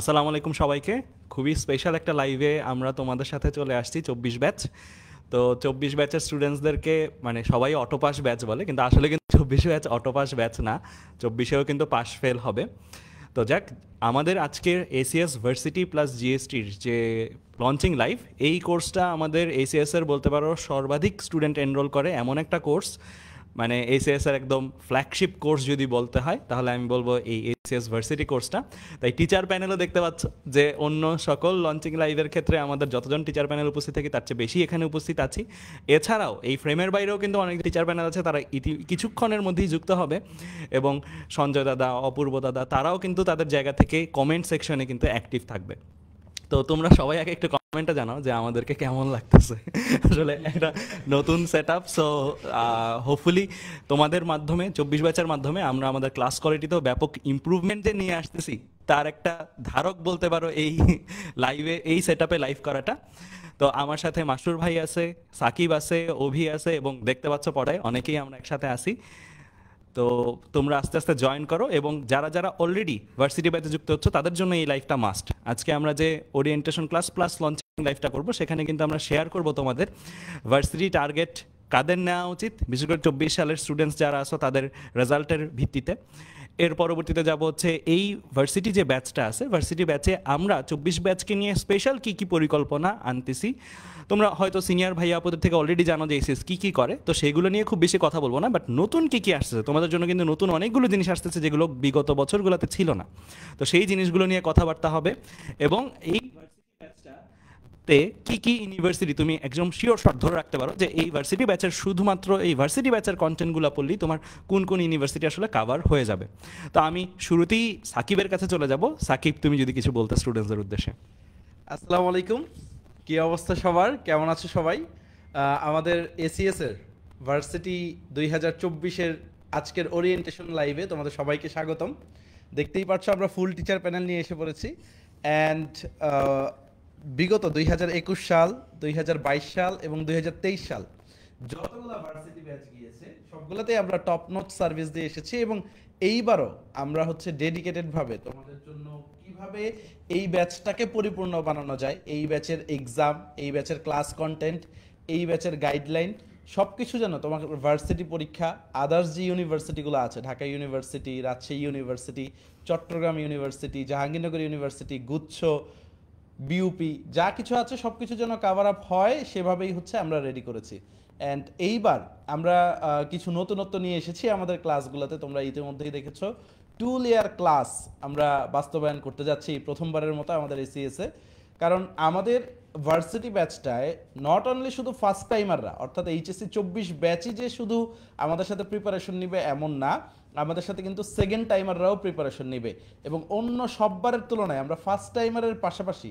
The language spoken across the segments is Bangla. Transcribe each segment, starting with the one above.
আসসালামু আলাইকুম সবাইকে খুবই স্পেশাল একটা লাইভে আমরা তোমাদের সাথে চলে আসছি চব্বিশ ব্যাচ তো চব্বিশ ব্যাচের স্টুডেন্টসদেরকে মানে সবাই অটোপাস ব্যাচ বলে কিন্তু আসলে কিন্তু চব্বিশ ব্যাচ অটোপাস ব্যাচ না চব্বিশেও কিন্তু পাস ফেল হবে তো যাক আমাদের আজকের এসিএস ভার্সিটি প্লাস জিএসটির যে লঞ্চিং লাইভ এই কোর্সটা আমাদের এসিএসের বলতে পারো সর্বাধিক স্টুডেন্ট এনরোল করে এমন একটা কোর্স মানে এসিএসের একদম ফ্ল্যাগশিপ কোর্স যদি বলতে হয় তাহলে আমি বলবো এই সিএস ভার্সিটি কোর্সটা তাই টিচার প্যানেলও দেখতে পাচ্ছ যে অন্য সকল লঞ্চিং লাইভের ক্ষেত্রে আমাদের যতজন টিচার প্যানেল উপস্থিত থাকি তার চেয়ে বেশি এখানে উপস্থিত আছি এছাড়াও এই ফ্রেমের বাইরেও কিন্তু অনেক টিচার প্যানেল আছে তারা ইতি কিছুক্ষণের মধ্যেই যুক্ত হবে এবং সঞ্জয় দাদা অপূর্ব দাদা তারাও কিন্তু তাদের জায়গা থেকে কমেন্ট সেকশনে কিন্তু অ্যাক্টিভ থাকবে তো তোমরা সবাই আগে একটু কমেন্টটা জানাও যে আমাদেরকে কেমন লাগতেছে আসলে একটা নতুন সেট আপ সো হোপফুলি তোমাদের মাধ্যমে চব্বিশ ব্যাচের মাধ্যমে আমরা আমাদের ক্লাস কোয়ালিটিতেও ব্যাপক ইম্প্রুভমেন্ট যে নিয়ে আসতেছি তার একটা ধারক বলতে পারো এই লাইভে এই সেট আপে লাইভ করাটা তো আমার সাথে মাসুর ভাই আছে সাকিব আছে অভি আছে এবং দেখতে পাচ্ছ পড়ায় অনেকেই আমরা একসাথে আসি তো তোমরা আস্তে আস্তে জয়েন করো এবং যারা যারা অলরেডি ভার্সিটি বাইতে যুক্ত হচ্ছে তাদের জন্য এই লাইফটা মাস্ট আজকে আমরা যে ওরিয়েন্টেশন ক্লাস প্লাস লঞ্চ লাইফটা করব সেখানে কিন্তু আমরা শেয়ার করব তোমাদের ভার্সিটি টার্গেট কাদের নেওয়া উচিত বিশেষ করে চব্বিশ সালের স্টুডেন্টস যারা আসো তাদের রেজাল্টের ভিত্তিতে এর পরবর্তীতে যাব হচ্ছে এই ভার্সিটি যে ব্যাচটা আছে ভার্সিটি ব্যাচে আমরা চব্বিশ ব্যাচকে নিয়ে স্পেশাল কী কী পরিকল্পনা আনতেছি তোমরা হয়তো সিনিয়র ভাই আপদের থেকে অলরেডি জানো যে এসএস কী কী করে তো সেগুলো নিয়ে খুব বেশি কথা বলবো না বাট নতুন কী কী আসতেছে তোমাদের জন্য কিন্তু নতুন অনেকগুলো জিনিস আসতেছে যেগুলো বিগত বছরগুলোতে ছিল না তো সেই জিনিসগুলো নিয়ে কথাবার্তা হবে এবং এই তে কি কি ইউনিভার্সিটি তুমি একদম শিওর শট ধরে রাখতে পারো যে এই ভার্সিটি ব্যাচের শুধুমাত্র এই ভার্সিটি ব্যাচের কন্টেন্টগুলো পড়লেই তোমার কোন কোন ইউনিভার্সিটি আসলে কাভার হয়ে যাবে তো আমি শুরুতেই সাকিবের কাছে চলে যাব সাকিব তুমি যদি কিছু বলতে স্টুডেন্টসদের উদ্দেশ্যে আসসালামু আলাইকুম কি অবস্থা সবার কেমন আছো সবাই আমাদের এসিএস এর ভার্সিটি দুই হাজার চব্বিশের আজকের ওরিয়েন্টেশন লাইভে তোমাদের সবাইকে স্বাগতম দেখতেই পাচ্ছ আমরা ফুল টিচার প্যানেল নিয়ে এসে পড়েছি অ্যান্ড বিগত দুই সাল দুই সাল এবং দুই সাল যতগুলো ভার্সিটি ব্যাচ গিয়েছে সবগুলোতেই আমরা টপ নোট সার্ভিস দিয়ে এসেছি এবং এইবারও আমরা হচ্ছে ডেডিকেটেডভাবে তোমাদের জন্য কিভাবে এই ব্যাচটাকে পরিপূর্ণ বানানো যায় এই ব্যাচের এক্সাম এই ব্যাচের ক্লাস কন্টেন্ট এই ব্যাচের গাইডলাইন সব কিছু যেন তোমার ভার্সিটি পরীক্ষা আদার্স যে ইউনিভার্সিটিগুলো আছে Dhaka university Rajshahi university Chittagong university Jahangirnagar university গুচ্ছ বিউপি যা কিছু আছে সব কিছু যেন কাভার আপ হয় সেভাবেই হচ্ছে আমরা রেডি করেছি অ্যান্ড এইবার আমরা কিছু নতুনত্ব নিয়ে এসেছি আমাদের ক্লাসগুলোতে তোমরা ইতিমধ্যেই দেখেছো টু লেয়ার ক্লাস আমরা বাস্তবায়ন করতে যাচ্ছি প্রথমবারের মতো আমাদের এসিএসে কারণ আমাদের ভার্সিটি ব্যাচটায় নট অনলি শুধু ফার্স্ট টাইমাররা অর্থাৎ এইচএসসি চব্বিশ ব্যাচই যে শুধু আমাদের সাথে প্রিপারেশন নিবে এমন না আমাদের সাথে কিন্তু সেকেন্ড টাইমাররাও প্রিপারেশন নেবে এবং অন্য সববারের তুলনায় আমরা ফার্স্ট টাইমারের পাশাপাশি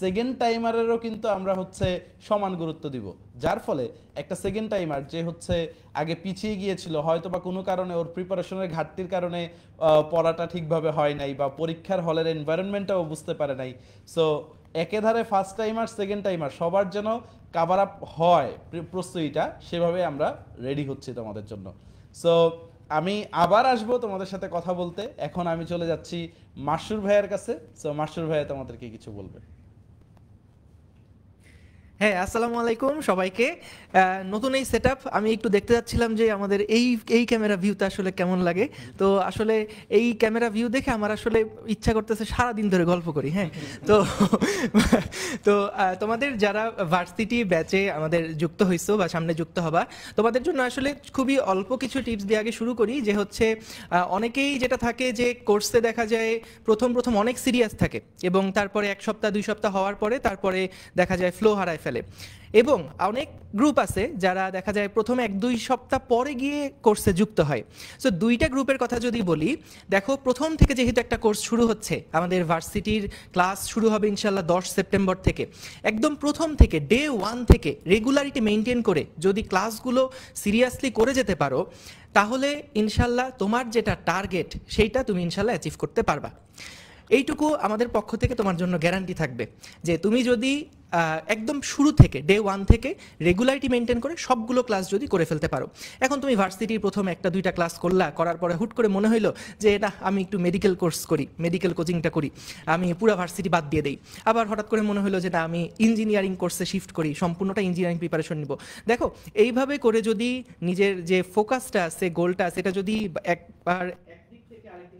সেকেন্ড টাইমারেরও কিন্তু আমরা হচ্ছে সমান গুরুত্ব দিব যার ফলে একটা সেকেন্ড টাইমার যে হচ্ছে আগে পিছিয়ে গিয়েছিল হয়তো বা কোনো কারণে ওর প্রিপারেশনের ঘাটতির কারণে পড়াটা ঠিকভাবে হয় নাই বা পরীক্ষার হলের এনভায়রনমেন্টটাও বুঝতে পারে নাই সো একেধারে ফার্স্ট টাইমার সেকেন্ড টাইমার সবার যেন কাভার আপ হয় প্রস্তুতিটা সেভাবে আমরা রেডি হচ্ছি তোমাদের জন্য সো আমি আবার আসব তোমাদের সাথে কথা বলতে এখন আমি চলে যাচ্ছি মাসুর ভাইয়ের কাছে সো মাসুর ভাইয়া তোমাদেরকে কিছু বলবে হ্যাঁ আসসালামু আলাইকুম সবাইকে নতুন এই সেট আমি একটু দেখতে যাচ্ছিলাম যে আমাদের এই এই ক্যামেরা ভিউতে আসলে কেমন লাগে তো আসলে এই ক্যামেরা ভিউ দেখে আমার আসলে ইচ্ছা করতেছে সারা দিন ধরে গল্প করি হ্যাঁ তো তো তোমাদের যারা ভার্সিটি ব্যাচে আমাদের যুক্ত হইছো বা সামনে যুক্ত হবা তোমাদের জন্য আসলে খুবই অল্প কিছু টিপস দিয়ে আগে শুরু করি যে হচ্ছে অনেকেই যেটা থাকে যে কোর্সে দেখা যায় প্রথম প্রথম অনেক সিরিয়াস থাকে এবং তারপরে এক সপ্তাহ দুই সপ্তাহ হওয়ার পরে তারপরে দেখা যায় ফ্লো হারায় ফেলে এবং অনেক গ্রুপ আছে যারা দেখা যায় প্রথম এক দুই সপ্তাহ পরে গিয়ে কোর্সে যুক্ত হয় সো দুইটা গ্রুপের কথা যদি বলি দেখো প্রথম থেকে যেহেতু একটা কোর্স শুরু হচ্ছে আমাদের ভার্সিটির ক্লাস শুরু হবে ইনশাল্লাহ দশ সেপ্টেম্বর থেকে একদম প্রথম থেকে ডে ওয়ান থেকে রেগুলারিটি মেনটেন করে যদি ক্লাসগুলো সিরিয়াসলি করে যেতে পারো তাহলে ইনশাল্লাহ তোমার যেটা টার্গেট সেইটা তুমি ইনশাল্লাহ অ্যাচিভ করতে পারবা এইটুকু আমাদের পক্ষ থেকে তোমার জন্য গ্যারান্টি থাকবে যে তুমি যদি একদম শুরু থেকে ডে ওয়ান থেকে রেগুলারিটি মেনটেন করে সবগুলো ক্লাস যদি করে ফেলতে পারো এখন তুমি ভার্সিটির প্রথম একটা দুইটা ক্লাস করলা করার পরে হুট করে মনে হইলো যে এটা আমি একটু মেডিকেল কোর্স করি মেডিকেল কোচিংটা করি আমি পুরো ভার্সিটি বাদ দিয়ে দিই আবার হঠাৎ করে মনে হলো যে না আমি ইঞ্জিনিয়ারিং কোর্সে শিফট করি সম্পূর্ণটা ইঞ্জিনিয়ারিং প্রিপারেশন নিব দেখো এইভাবে করে যদি নিজের যে ফোকাসটা আছে গোলটা সেটা যদি একবার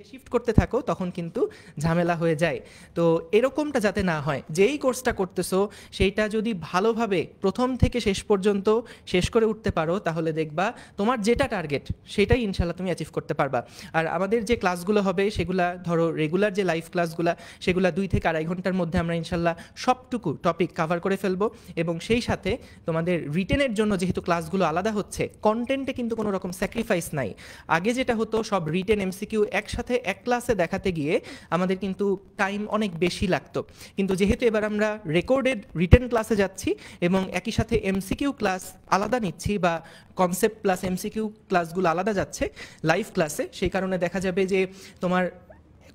থেকে শিফট করতে থাকো তখন কিন্তু ঝামেলা হয়ে যায় তো এরকমটা যাতে না হয় যেই কোর্সটা করতেছো সেইটা যদি ভালোভাবে প্রথম থেকে শেষ পর্যন্ত শেষ করে উঠতে পারো তাহলে দেখবা তোমার যেটা টার্গেট সেটাই ইনশাল্লাহ তুমি অ্যাচিভ করতে পারবা আর আমাদের যে ক্লাসগুলো হবে সেগুলা ধরো রেগুলার যে লাইভ ক্লাসগুলো সেগুলো দুই থেকে আড়াই ঘন্টার মধ্যে আমরা ইনশাল্লাহ সবটুকু টপিক কাভার করে ফেলবো এবং সেই সাথে তোমাদের রিটেনের জন্য যেহেতু ক্লাসগুলো আলাদা হচ্ছে কন্টেন্টে কিন্তু কোনো রকম স্যাক্রিফাইস নাই আগে যেটা হতো সব রিটেন এমসিকিউ একসাথে সাথে এক ক্লাসে দেখাতে গিয়ে আমাদের কিন্তু টাইম অনেক বেশি লাগতো কিন্তু যেহেতু এবার আমরা রেকর্ডেড রিটার্ন ক্লাসে যাচ্ছি এবং একই সাথে এমসিকিউ ক্লাস আলাদা নিচ্ছি বা কনসেপ্ট প্লাস এমসিকিউ ক্লাসগুলো আলাদা যাচ্ছে লাইভ ক্লাসে সেই কারণে দেখা যাবে যে তোমার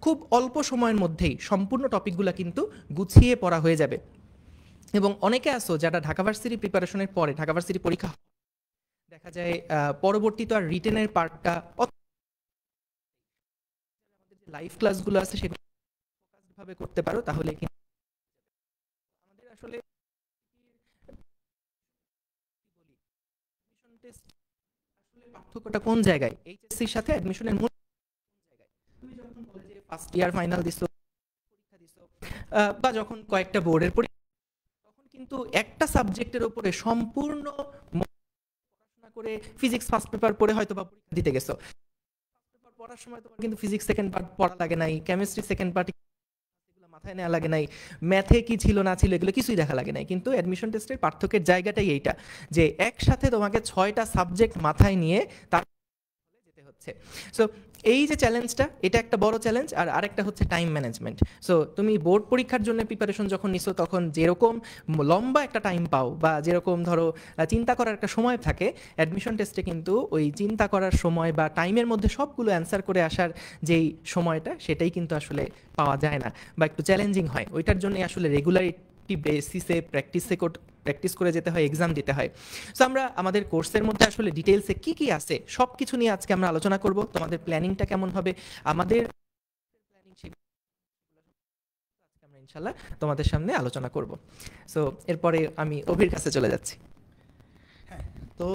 খুব অল্প সময়ের মধ্যেই সম্পূর্ণ টপিকগুলো কিন্তু গুছিয়ে পড়া হয়ে যাবে এবং অনেকে আসো যারা ঢাকা ভার্সিটি প্রিপারেশনের পরে ঢাকা ভার্সিটি পরীক্ষা দেখা যায় পরবর্তী তো আর রিটেনের পার্টটা অত লাইভ ক্লাসগুলো আছে সেগুলো করতে পারো তাহলে কিন্তু আমাদের আসলে পার্থক্যটা কোন জায়গায় এইচএসসির সাথে অ্যাডমিশনের মূল ফার্স্ট ইয়ার ফাইনাল দিছো পরীক্ষা দিছো বা যখন কয়েকটা বোর্ডের পরীক্ষা তখন কিন্তু একটা সাবজেক্টের উপরে সম্পূর্ণ পড়াশোনা করে ফিজিক্স ফার্স্ট পেপার পড়ে হয়তো বা পরীক্ষা দিতে গেছো পড়ার সময় তোমার কিন্তু ফিজিক্স সেকেন্ড পার্ট পড়া লাগে নাই কেমিস্ট্রি সেকেন্ড পার্ট মাথায় নেওয়া লাগে নাই ম্যাথে কি ছিল না ছিল এগুলো কিছুই দেখা লাগে নাই কিন্তু অ্যাডমিশন টেস্টের পার্থক্যের জায়গাটাই এইটা যে একসাথে তোমাকে ছয়টা সাবজেক্ট মাথায় নিয়ে তার যেতে হচ্ছে সো এই যে চ্যালেঞ্জটা এটা একটা বড় চ্যালেঞ্জ আর আরেকটা হচ্ছে টাইম ম্যানেজমেন্ট সো তুমি বোর্ড পরীক্ষার জন্য প্রিপারেশন যখন নিছো তখন যেরকম লম্বা একটা টাইম পাও বা যেরকম ধরো চিন্তা করার একটা সময় থাকে অ্যাডমিশন টেস্টে কিন্তু ওই চিন্তা করার সময় বা টাইমের মধ্যে সবগুলো অ্যান্সার করে আসার যেই সময়টা সেটাই কিন্তু আসলে পাওয়া যায় না বা একটু চ্যালেঞ্জিং হয় ওইটার জন্যই আসলে রেগুলার একটি বেসিসে প্র্যাকটিসে প্র্যাকটিস করে যেতে হয় এক্সাম দিতে হয় সো আমরা আমাদের কোর্সের মধ্যে আসলে ডিটেলসে কি কি আছে সব কিছু নিয়ে আজকে আমরা আলোচনা করব তোমাদের প্ল্যানিংটা কেমন হবে আমাদের ইনশাল্লাহ তোমাদের সামনে আলোচনা করব সো এরপরে আমি অভির কাছে চলে যাচ্ছি হ্যাঁ তো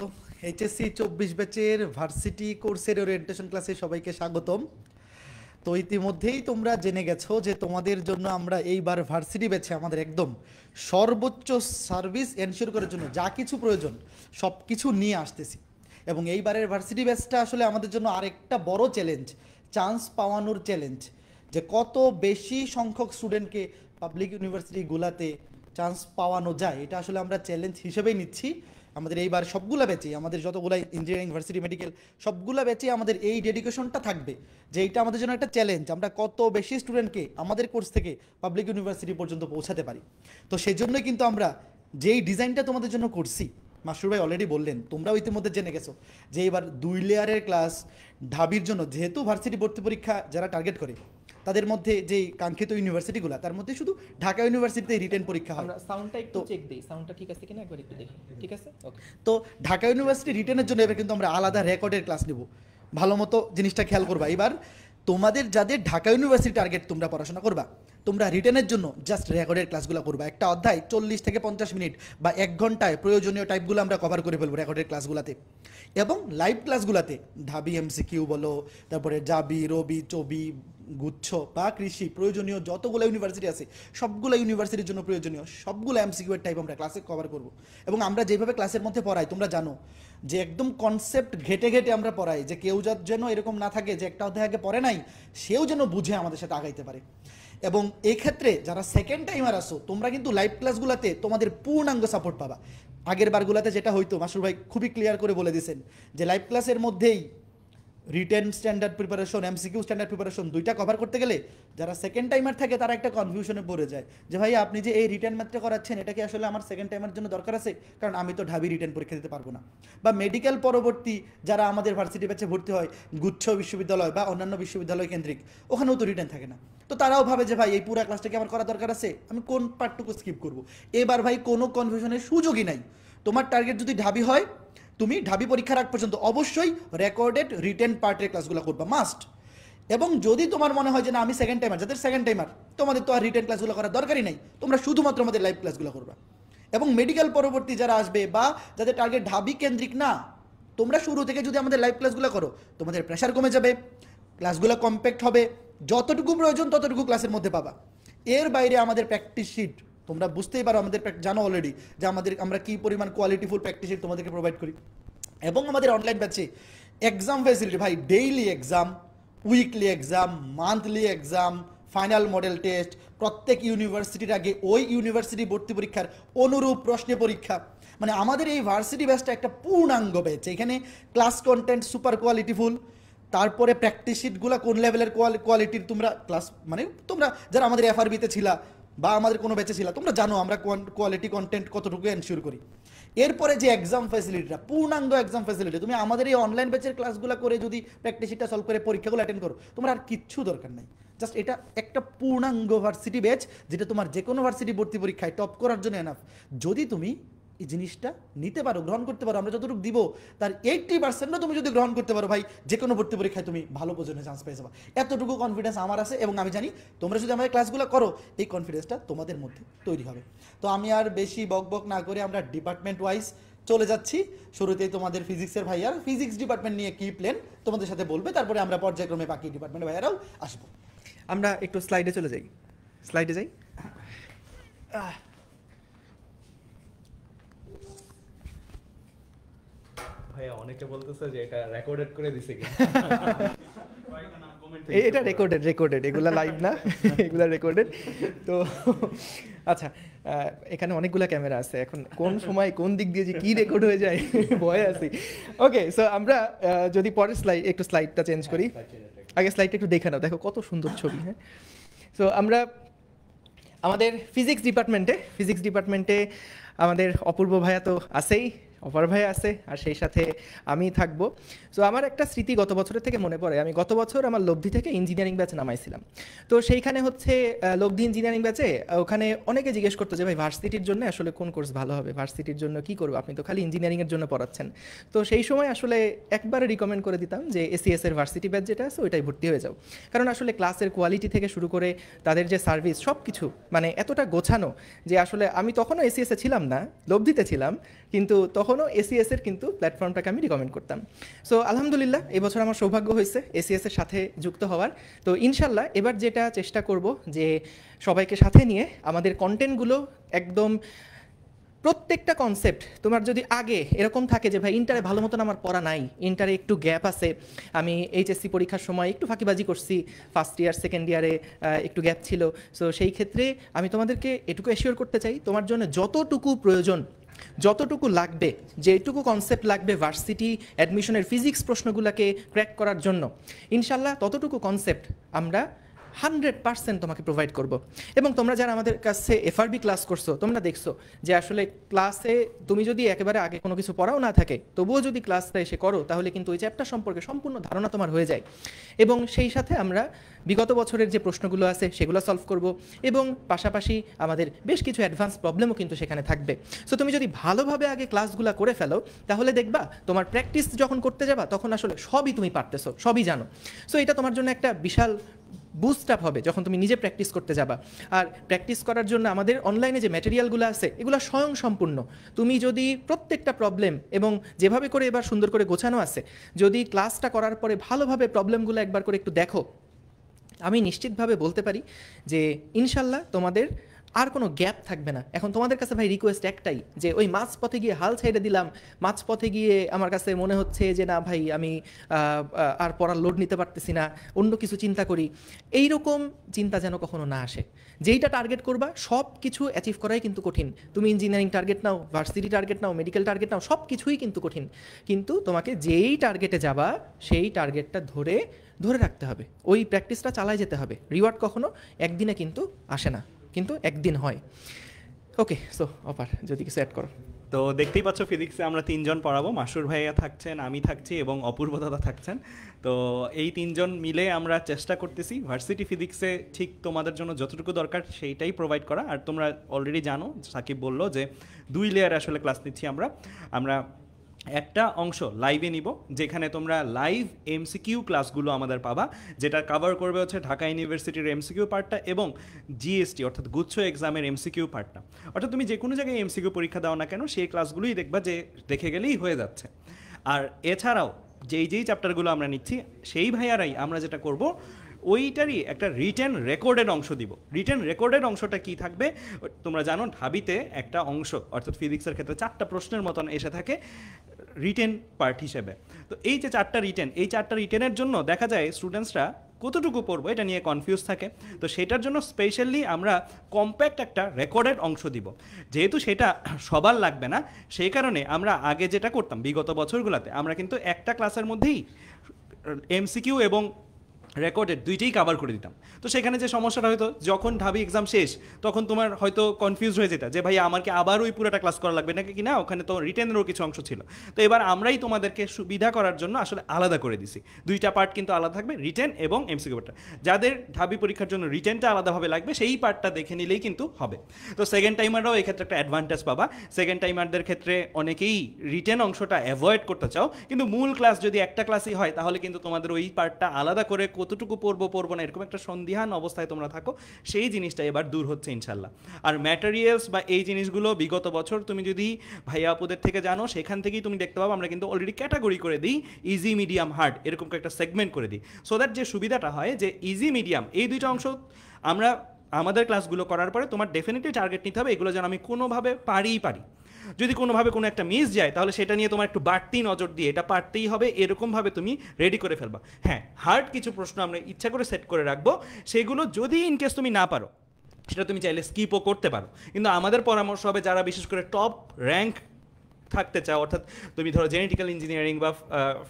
এইচএসসি চব্বিশ ব্যাচের ভার্সিটি কোর্সের ওরিয়েন্টেশন ক্লাসে সবাইকে স্বাগতম তো ইতিমধ্যেই তোমরা জেনে গেছো যে তোমাদের জন্য আমরা এইবার ভার্সিটি বেছে আমাদের একদম সর্বোচ্চ সার্ভিস এনশিওর করার জন্য যা কিছু প্রয়োজন সব কিছু নিয়ে আসতেছি এবং এইবারের ভার্সিটি ব্যাচটা আসলে আমাদের জন্য আরেকটা বড় চ্যালেঞ্জ চান্স পাওয়ানোর চ্যালেঞ্জ যে কত বেশি সংখ্যক স্টুডেন্টকে পাবলিক ইউনিভার্সিটিগুলাতে চান্স পাওয়ানো যায় এটা আসলে আমরা চ্যালেঞ্জ হিসেবেই নিচ্ছি আমাদের এইবার সবগুলো ব্যাচে আমাদের যতগুলো ইঞ্জিনিয়ারিং ইউনিভার্সিটি মেডিকেল সবগুলো ব্যাচে আমাদের এই ডেডিকেশনটা থাকবে যে এইটা আমাদের জন্য একটা চ্যালেঞ্জ আমরা কত বেশি স্টুডেন্টকে আমাদের কোর্স থেকে পাবলিক ইউনিভার্সিটি পর্যন্ত পৌঁছাতে পারি তো সেই জন্যই কিন্তু আমরা যেই ডিজাইনটা তোমাদের জন্য করছি মাসুর ভাই অলরেডি বললেন তোমরাও ইতিমধ্যে জেনে গেছো যে এবার দুই লেয়ারের ক্লাস ঢাবির জন্য যেহেতু ভার্সিটি ভর্তি পরীক্ষা যারা টার্গেট করে তাদের মধ্যে যে কাঙ্ক্ষিত ইউনিভার্সিটিগুলো তার মধ্যে শুধু ঢাকা ইউনিভার্সিটিতে রিটেন পরীক্ষা হয় সাউন্ডটা একটু চেক দেই সাউন্ডটা ঠিক আছে কিনা একবার একটু দেখি ঠিক আছে তো ঢাকা ইউনিভার্সিটি রিটেনের জন্য এবার কিন্তু আমরা আলাদা রেকর্ডের ক্লাস নেব ভালো মতো জিনিসটা খেয়াল করবা এবার তোমাদের যাদের ঢাকা ইউনিভার্সিটি টার্গেট তোমরা পড়াশোনা করবা তোমরা রিটার্নের জন্য জাস্ট রেকর্ডের ক্লাসগুলো করবা একটা অধ্যায় চল্লিশ থেকে পঞ্চাশ মিনিট বা এক ঘন্টায় প্রয়োজনীয় টাইপগুলো আমরা কভার করে ফেলবো রেকর্ডের ক্লাসগুলোতে এবং লাইভ ক্লাসগুলোতে ধাবি এমসিকিউ বলো তারপরে জাবি রবি চবি গুচ্ছ বা কৃষি প্রয়োজনীয় যতগুলো ইউনিভার্সিটি আছে সবগুলো ইউনিভার্সিটির জন্য প্রয়োজনীয় সবগুলো সিকিউর টাইপ আমরা ক্লাসে কভার করব এবং আমরা যেভাবে ক্লাসের মধ্যে পড়াই তোমরা জানো যে একদম কনসেপ্ট ঘেটে ঘেটে আমরা পড়াই যে কেউ যেন এরকম না থাকে যে একটা অধ্যায় আগে পড়ে নাই সেও যেন বুঝে আমাদের সাথে আগাইতে পারে এবং এক্ষেত্রে যারা সেকেন্ড টাইমার আসো তোমরা কিন্তু লাইভ ক্লাসগুলোতে তোমাদের পূর্ণাঙ্গ সাপোর্ট পাবা আগের বারগুলোতে যেটা হইতো মাসুর ভাই খুবই ক্লিয়ার করে বলে দিয়েছেন যে লাইভ ক্লাসের মধ্যেই written standard preparation MCQ standard preparation দুইটা কভার করতে গেলে যারা সেকেন্ড টাইমার থাকে তারা একটা কনফিউশনে পড়ে যায় যে ভাই আপনি যে এই রিটেন ম্যাথটা করাচ্ছেন এটা কি আসলে আমার সেকেন্ড টাইমের জন্য দরকার আছে কারণ আমি তো ঢাবি রিটেন পরীক্ষা দিতে পারবো না বা মেডিকেল পরবর্তী যারা আমাদের ভার্সিটি ব্যাচে ভর্তি হয় গুচ্ছ বিশ্ববিদ্যালয় বা অন্যান্য বিশ্ববিদ্যালয় কেন্দ্রিক ওখানেও তো রিটেন থাকে না তো তারাও ভাবে যে ভাই এই পুরো ক্লাসটা কি আমার করা দরকার আছে আমি কোন পার্টটুকু স্কিপ করবো এবার ভাই কোনো কনফিউশনের সুযোগই নাই তোমার টার্গেট যদি ঢাবি হয় তুমি ঢাবি পরীক্ষার আগ পর্যন্ত অবশ্যই রেকর্ডেড রিটেন পার্টের ক্লাসগুলো করবা মাস্ট এবং যদি তোমার মনে হয় যে না আমি সেকেন্ড টাইমার যাদের সেকেন্ড টাইমার তোমাদের তো আর রিটেন ক্লাসগুলো করার দরকারই নেই তোমরা শুধুমাত্র আমাদের লাইভ ক্লাসগুলো করবা এবং মেডিকেল পরবর্তী যারা আসবে বা যাদের টার্গেট ঢাবি কেন্দ্রিক না তোমরা শুরু থেকে যদি আমাদের লাইভ ক্লাসগুলো করো তোমাদের প্রেশার কমে যাবে ক্লাসগুলো কম্প্যাক্ট হবে যতটুকু প্রয়োজন ততটুকু ক্লাসের মধ্যে পাবা এর বাইরে আমাদের প্র্যাকটিস শিট তোমরা বুঝতেই পারো আমাদের জানো অলরেডি যে আমাদের আমরা কী পরিমাণ কোয়ালিটিফুল প্র্যাকটিস তোমাদেরকে প্রোভাইড করি এবং আমাদের অনলাইন ব্যাচে এক্সাম ফ্যাসিলিটি ভাই daily exam weekly exam monthly exam final model test প্রত্যেক ইউনিভার্সিটির আগে ওই ইউনিভার্সিটি ভর্তি পরীক্ষার অনুরূপ প্রশ্নে পরীক্ষা মানে আমাদের এই ভার্সিটি ব্যাচটা একটা পূর্ণাঙ্গ ব্যাচ এখানে ক্লাস কন্টেন্ট সুপার কোয়ালিটিফুল তারপরে প্র্যাকটিস শিটগুলো কোন লেভেলের কোয়ালিটির তোমরা ক্লাস মানে তোমরা যারা আমাদের এফআরবিতে ছিলা বা আমাদের কোনো ব্যাচে ছিল তোমরা জানো আমরা কোয়ালিটি কন্টেন্ট কতটুকু এনশিওর করি এরপরে যে এক্সাম ফ্যাসিলিটিটা পূর্ণাঙ্গ এক্সাম ফ্যাসিলিটি তুমি আমাদের এই অনলাইন ব্যাচের ক্লাসগুলো করে যদি প্র্যাকটিসটা সলভ করে পরীক্ষাগুলো অ্যাটেন্ড করো তোমার আর কিচ্ছু দরকার নাই জাস্ট এটা একটা পূর্ণাঙ্গ ভার্সিটি ব্যাচ যেটা তোমার যে কোনো ভার্সিটি ভর্তি পরীক্ষায় টপ করার জন্য এনাফ যদি তুমি এই জিনিসটা নিতে পারো গ্রহণ করতে পারো আমরা যতটুকু দিব তার এইটটি পার্সেন্টও তুমি যদি গ্রহণ করতে পারো ভাই যে কোনো ভর্তি পরীক্ষায় তুমি ভালো পর্যন্ত চান্স পেয়ে যাবে এতটুকু কনফিডেন্স আমার আছে এবং আমি জানি তোমরা যদি আমাদের ক্লাসগুলো করো এই কনফিডেন্সটা তোমাদের মধ্যে তৈরি হবে তো আমি আর বেশি বক বক না করে আমরা ডিপার্টমেন্ট ওয়াইজ চলে যাচ্ছি শুরুতেই তোমাদের ফিজিক্সের ভাইয়ার ফিজিক্স ডিপার্টমেন্ট নিয়ে কী প্ল্যান তোমাদের সাথে বলবে তারপরে আমরা পর্যায়ক্রমে বাকি ডিপার্টমেন্ট ভাইয়ারাও আসবো আমরা একটু স্লাইডে চলে যাই স্লাইডে যাই হ্যাঁ ভাইয়া অনেকে বলতেছে যে এটা রেকর্ডেড করে দিছে এটা রেকর্ডেড রেকর্ডেড এগুলা লাইভ না এগুলা রেকর্ডেড তো আচ্ছা এখানে অনেকগুলা ক্যামেরা আছে এখন কোন সময় কোন দিক দিয়ে যে কি রেকর্ড হয়ে যায় ভয় আছি ওকে সো আমরা যদি পরের স্লাইড একটু স্লাইডটা চেঞ্জ করি আগে স্লাইডটা একটু দেখে নাও দেখো কত সুন্দর ছবি হ্যাঁ সো আমরা আমাদের ফিজিক্স ডিপার্টমেন্টে ফিজিক্স ডিপার্টমেন্টে আমাদের অপূর্ব ভাইয়া তো আছেই অফার ভাই আছে আর সেই সাথে আমি থাকব তো আমার একটা স্মৃতি গত বছরের থেকে মনে পড়ে আমি গত বছর আমার লব্ধি থেকে ইঞ্জিনিয়ারিং ব্যাচে নামাইছিলাম তো সেইখানে হচ্ছে লব্ধি ইঞ্জিনিয়ারিং ব্যাচে ওখানে অনেকে জিজ্ঞেস করতো যে ভাই ভার্সিটির জন্য আসলে কোন কোর্স ভালো হবে ভার্সিটির জন্য কি করবো আপনি তো খালি ইঞ্জিনিয়ারিংয়ের জন্য পড়াচ্ছেন তো সেই সময় আসলে একবারে রিকমেন্ড করে দিতাম যে এসিএস e এর ভার্সিটি ব্যাচ যেটা আছে ওইটাই ভর্তি হয়ে যাও কারণ আসলে ক্লাসের কোয়ালিটি থেকে শুরু করে তাদের যে সার্ভিস সব কিছু মানে এতটা গোছানো যে আসলে আমি তখনও e এসিএসে ছিলাম না লব্ধিতে ছিলাম কিন্তু তখনও এসিএসের কিন্তু প্ল্যাটফর্মটাকে আমি রিকমেন্ড করতাম সো আলহামদুলিল্লাহ এবছর আমার সৌভাগ্য হয়েছে এসিএসের সাথে যুক্ত হওয়ার তো ইনশাল্লাহ এবার যেটা চেষ্টা করব যে সবাইকে সাথে নিয়ে আমাদের কন্টেন্টগুলো একদম প্রত্যেকটা কনসেপ্ট তোমার যদি আগে এরকম থাকে যে ভাই ইন্টারে ভালো মতন আমার পড়া নাই ইন্টারে একটু গ্যাপ আছে আমি এইচএসসি পরীক্ষার সময় একটু ফাঁকিবাজি করছি ফার্স্ট ইয়ার সেকেন্ড ইয়ারে একটু গ্যাপ ছিল সো সেই ক্ষেত্রে আমি তোমাদেরকে এটুকু অ্যাসিওর করতে চাই তোমার জন্য যতটুকু প্রয়োজন যতটুকু লাগবে যেটুকু কনসেপ্ট লাগবে ভার্সিটি অ্যাডমিশনের ফিজিক্স প্রশ্নগুলোকে ক্র্যাক করার জন্য ইনশাল্লাহ ততটুকু কনসেপ্ট আমরা হান্ড্রেড পার্সেন্ট তোমাকে প্রোভাইড করব এবং তোমরা যারা আমাদের কাছে এফআরবি ক্লাস করছো তোমরা দেখছো যে আসলে ক্লাসে তুমি যদি একেবারে আগে কোনো কিছু পড়াও না থাকে তবুও যদি ক্লাসটা এসে করো তাহলে কিন্তু ওই চ্যাপ্টার সম্পর্কে সম্পূর্ণ ধারণা তোমার হয়ে যায় এবং সেই সাথে আমরা বিগত বছরের যে প্রশ্নগুলো আছে সেগুলো সলভ করব এবং পাশাপাশি আমাদের বেশ কিছু অ্যাডভান্স প্রবলেমও কিন্তু সেখানে থাকবে সো তুমি যদি ভালোভাবে আগে ক্লাসগুলো করে ফেলো তাহলে দেখবা তোমার প্র্যাকটিস যখন করতে যাবা তখন আসলে সবই তুমি পারতেছো সবই জানো সো এটা তোমার জন্য একটা বিশাল বুস্ট আপ হবে যখন তুমি নিজে প্র্যাকটিস করতে যাবা আর প্র্যাকটিস করার জন্য আমাদের অনলাইনে যে ম্যাটেরিয়ালগুলো আছে এগুলো স্বয়ং সম্পূর্ণ তুমি যদি প্রত্যেকটা প্রবলেম এবং যেভাবে করে এবার সুন্দর করে গোছানো আছে যদি ক্লাসটা করার পরে ভালোভাবে প্রবলেমগুলো একবার করে একটু দেখো আমি নিশ্চিতভাবে বলতে পারি যে ইনশাল্লাহ তোমাদের আর কোনো গ্যাপ থাকবে না এখন তোমাদের কাছে ভাই রিকোয়েস্ট একটাই যে ওই মাছ পথে গিয়ে হাল ছেড়ে দিলাম মাছ পথে গিয়ে আমার কাছে মনে হচ্ছে যে না ভাই আমি আর পড়ার লোড নিতে পারতেছি না অন্য কিছু চিন্তা করি এই রকম চিন্তা যেন কখনো না আসে যেইটা টার্গেট করবা সব কিছু অ্যাচিভ করাই কিন্তু কঠিন তুমি ইঞ্জিনিয়ারিং টার্গেট নাও ভার্সিটি টার্গেট নাও মেডিকেল টার্গেট নাও সব কিছুই কিন্তু কঠিন কিন্তু তোমাকে যেই টার্গেটে যাবা সেই টার্গেটটা ধরে ধরে রাখতে হবে ওই প্র্যাকটিসটা চালায় যেতে হবে রিওয়ার্ড কখনো একদিনে কিন্তু আসে না কিন্তু একদিন হয় ওকে সো অপার যদি কিছু অ্যাড করো তো দেখতেই পাচ্ছ ফিজিক্সে আমরা তিনজন পড়াবো মাসুর ভাইয়া থাকছেন আমি থাকছি এবং অপূর্ব দাদা থাকছেন তো এই তিনজন মিলে আমরা চেষ্টা করতেছি ভার্সিটি ফিজিক্সে ঠিক তোমাদের জন্য যতটুকু দরকার সেইটাই প্রোভাইড করা আর তোমরা অলরেডি জানো সাকিব বললো যে দুই লেয়ার আসলে ক্লাস নিচ্ছি আমরা আমরা একটা অংশ লাইভে নিব যেখানে তোমরা লাইভ এমসিকিউ ক্লাসগুলো আমাদের পাবা যেটা কাভার করবে হচ্ছে ঢাকা ইউনিভার্সিটির এমসিকিউ পার্টটা এবং জিএসটি অর্থাৎ গুচ্ছ এক্সামের এমসিকিউ পার্টটা অর্থাৎ তুমি যে কোনো জায়গায় এমসিকিউ পরীক্ষা দাও না কেন সেই ক্লাসগুলোই দেখবা যে দেখে গেলেই হয়ে যাচ্ছে আর এছাড়াও যেই যেই চ্যাপ্টারগুলো আমরা নিচ্ছি সেই ভাইয়ারাই আমরা যেটা করব ওইটারই একটা রিটার্ন রেকর্ডের অংশ দিব রিটার্ন রেকর্ডের অংশটা কি থাকবে তোমরা জানো ঢাবিতে একটা অংশ অর্থাৎ ফিজিক্সের ক্ষেত্রে চারটা প্রশ্নের মতন এসে থাকে রিটেন পার্ট হিসেবে তো এই যে চারটা রিটেন এই চারটা রিটেনের জন্য দেখা যায় স্টুডেন্টসরা কতটুকু পড়বো এটা নিয়ে কনফিউজ থাকে তো সেটার জন্য স্পেশালি আমরা কম্প্যাক্ট একটা রেকর্ডের অংশ দিব যেহেতু সেটা সবার লাগবে না সেই কারণে আমরা আগে যেটা করতাম বিগত বছরগুলোতে আমরা কিন্তু একটা ক্লাসের মধ্যেই এমসিকিউ এবং রেকর্ডেড দুইটাই কাভার করে দিতাম তো সেখানে যে সমস্যাটা হয়তো যখন ঢাবি এক্সাম শেষ তখন তোমার হয়তো কনফিউজ হয়ে যেত যে ভাই আমাকে আবার ওই পুরোটা ক্লাস করা লাগবে নাকি কিনা ওখানে তো রিটেনেরও কিছু অংশ ছিল তো এবার আমরাই তোমাদেরকে সুবিধা করার জন্য আসলে আলাদা করে দিছি দুইটা পার্ট কিন্তু আলাদা থাকবে রিটেন এবং এমসিকিউটা যাদের ঢাবি পরীক্ষার জন্য রিটেনটা আলাদাভাবে লাগবে সেই পার্টটা দেখে নিলেই কিন্তু হবে তো সেকেন্ড টাইমাররাও এক্ষেত্রে একটা অ্যাডভান্টেজ পাবা সেকেন্ড টাইমারদের ক্ষেত্রে অনেকেই রিটেন অংশটা অ্যাভয়েড করতে চাও কিন্তু মূল ক্লাস যদি একটা ক্লাসই হয় তাহলে কিন্তু তোমাদের ওই পার্টটা আলাদা করে কতটুকু পড়বো পড়বো না এরকম একটা সন্দিহান অবস্থায় তোমরা থাকো সেই জিনিসটা এবার দূর হচ্ছে ইনশাল্লাহ আর ম্যাটেরিয়ালস বা এই জিনিসগুলো বিগত বছর তুমি যদি ভাইয়া আপুদের থেকে জানো সেখান থেকেই তুমি দেখতে পাবো আমরা কিন্তু অলরেডি ক্যাটাগরি করে দিই ইজি মিডিয়াম হার্ড এরকম একটা সেগমেন্ট করে দিই সো দ্যাট যে সুবিধাটা হয় যে ইজি মিডিয়াম এই দুইটা অংশ আমরা আমাদের ক্লাসগুলো করার পরে তোমার ডেফিনেটলি টার্গেট নিতে হবে এগুলো যেন আমি কোনোভাবে পারিই পারি যদি কোনোভাবে কোনো একটা মিস যায় তাহলে সেটা নিয়ে তোমার একটু বাড়তি নজর দিয়ে এটা পারতেই হবে এরকমভাবে তুমি রেডি করে ফেলবা হ্যাঁ হার্ড কিছু প্রশ্ন আমরা ইচ্ছা করে সেট করে রাখবো সেগুলো যদি ইনকেস তুমি না পারো সেটা তুমি চাইলে স্কিপও করতে পারো কিন্তু আমাদের পরামর্শ হবে যারা বিশেষ করে টপ র্যাঙ্ক থাকতে চাও অর্থাৎ তুমি ধরো জেনেটিক্যাল ইঞ্জিনিয়ারিং বা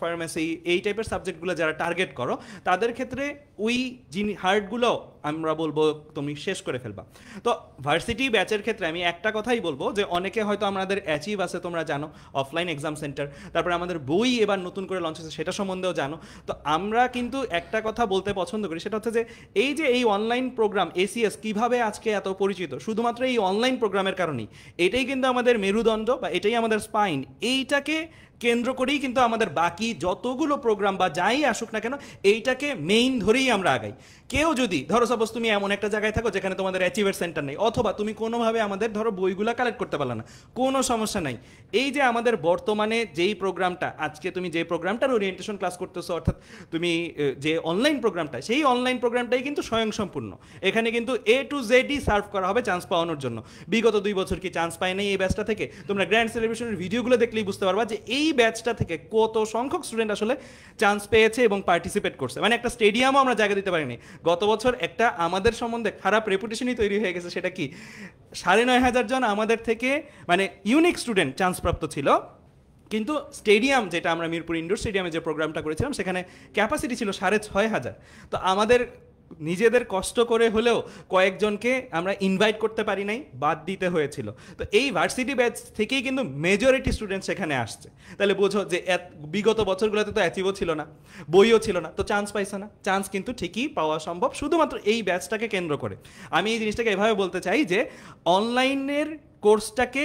ফার্মেসি এই টাইপের সাবজেক্টগুলো যারা টার্গেট করো তাদের ক্ষেত্রে ওই জিনিস হার্ডগুলো আমরা বলবো তুমি শেষ করে ফেলবা তো ভার্সিটি ব্যাচের ক্ষেত্রে আমি একটা কথাই বলবো যে অনেকে হয়তো আমাদের অ্যাচিভ আছে তোমরা জানো অফলাইন এক্সাম সেন্টার তারপরে আমাদের বই এবার নতুন করে লঞ্চ হয়েছে সেটা সম্বন্ধেও জানো তো আমরা কিন্তু একটা কথা বলতে পছন্দ করি সেটা হচ্ছে যে এই যে এই অনলাইন প্রোগ্রাম এসিএস কিভাবে আজকে এত পরিচিত শুধুমাত্র এই অনলাইন প্রোগ্রামের কারণেই এটাই কিন্তু আমাদের মেরুদণ্ড বা এটাই আমাদের স্পাইন এইটাকে কেন্দ্র করেই কিন্তু আমাদের বাকি যতগুলো প্রোগ্রাম বা যাই আসুক না কেন এইটাকে মেইন ধরেই আমরা আগাই কেউ যদি ধরো সাপোজ তুমি এমন একটা জায়গায় থাকো যেখানে তোমাদের অ্যাচিভার সেন্টার নেই অথবা তুমি কোনোভাবে আমাদের ধরো বইগুলো কালেক্ট করতে পারলে না কোনো সমস্যা নাই এই যে আমাদের বর্তমানে যেই প্রোগ্রামটা আজকে তুমি যে প্রোগ্রামটার ওরিয়েন্টেশন ক্লাস করতেছো অর্থাৎ তুমি যে অনলাইন প্রোগ্রামটা সেই অনলাইন প্রোগ্রামটাই কিন্তু স্বয়ংসম্পূর্ণ এখানে কিন্তু এ টু জেডই সার্ভ করা হবে চান্স পাওয়ানোর জন্য বিগত দুই বছর কি চান্স পায় নাই এই ব্যাসটা থেকে তোমরা গ্র্যান্ড সেলিব্রেশনের ভিডিওগুলো দেখলেই বুঝতে পারবা যে এই ব্যাচটা থেকে কত সংখ্যক স্টুডেন্ট আসলে চান্স পেয়েছে এবং পার্টিসিপেট করছে মানে একটা স্টেডিয়ামও আমরা জায়গা দিতে পারিনি গত বছর একটা আমাদের সম্বন্ধে খারাপ রেপুটেশনই তৈরি হয়ে গেছে সেটা কি সাড়ে নয় হাজার জন আমাদের থেকে মানে ইউনিক স্টুডেন্ট চান্সপ্রাপ্ত ছিল কিন্তু স্টেডিয়াম যেটা আমরা মিরপুর ইন্ডোর স্টেডিয়ামে যে প্রোগ্রামটা করেছিলাম সেখানে ক্যাপাসিটি ছিল সাড়ে ছয় হাজার তো আমাদের নিজেদের কষ্ট করে হলেও কয়েকজনকে আমরা ইনভাইট করতে পারি নাই বাদ দিতে হয়েছিল তো এই ভার্সিটি ব্যাচ থেকেই কিন্তু মেজরিটি স্টুডেন্ট সেখানে আসছে তাহলে বোঝো যে বিগত বছরগুলোতে তো অ্যাচিভও ছিল না বইও ছিল না তো চান্স পাইছে না চান্স কিন্তু ঠিকই পাওয়া সম্ভব শুধুমাত্র এই ব্যাচটাকে কেন্দ্র করে আমি এই জিনিসটাকে এভাবে বলতে চাই যে অনলাইনের কোর্সটাকে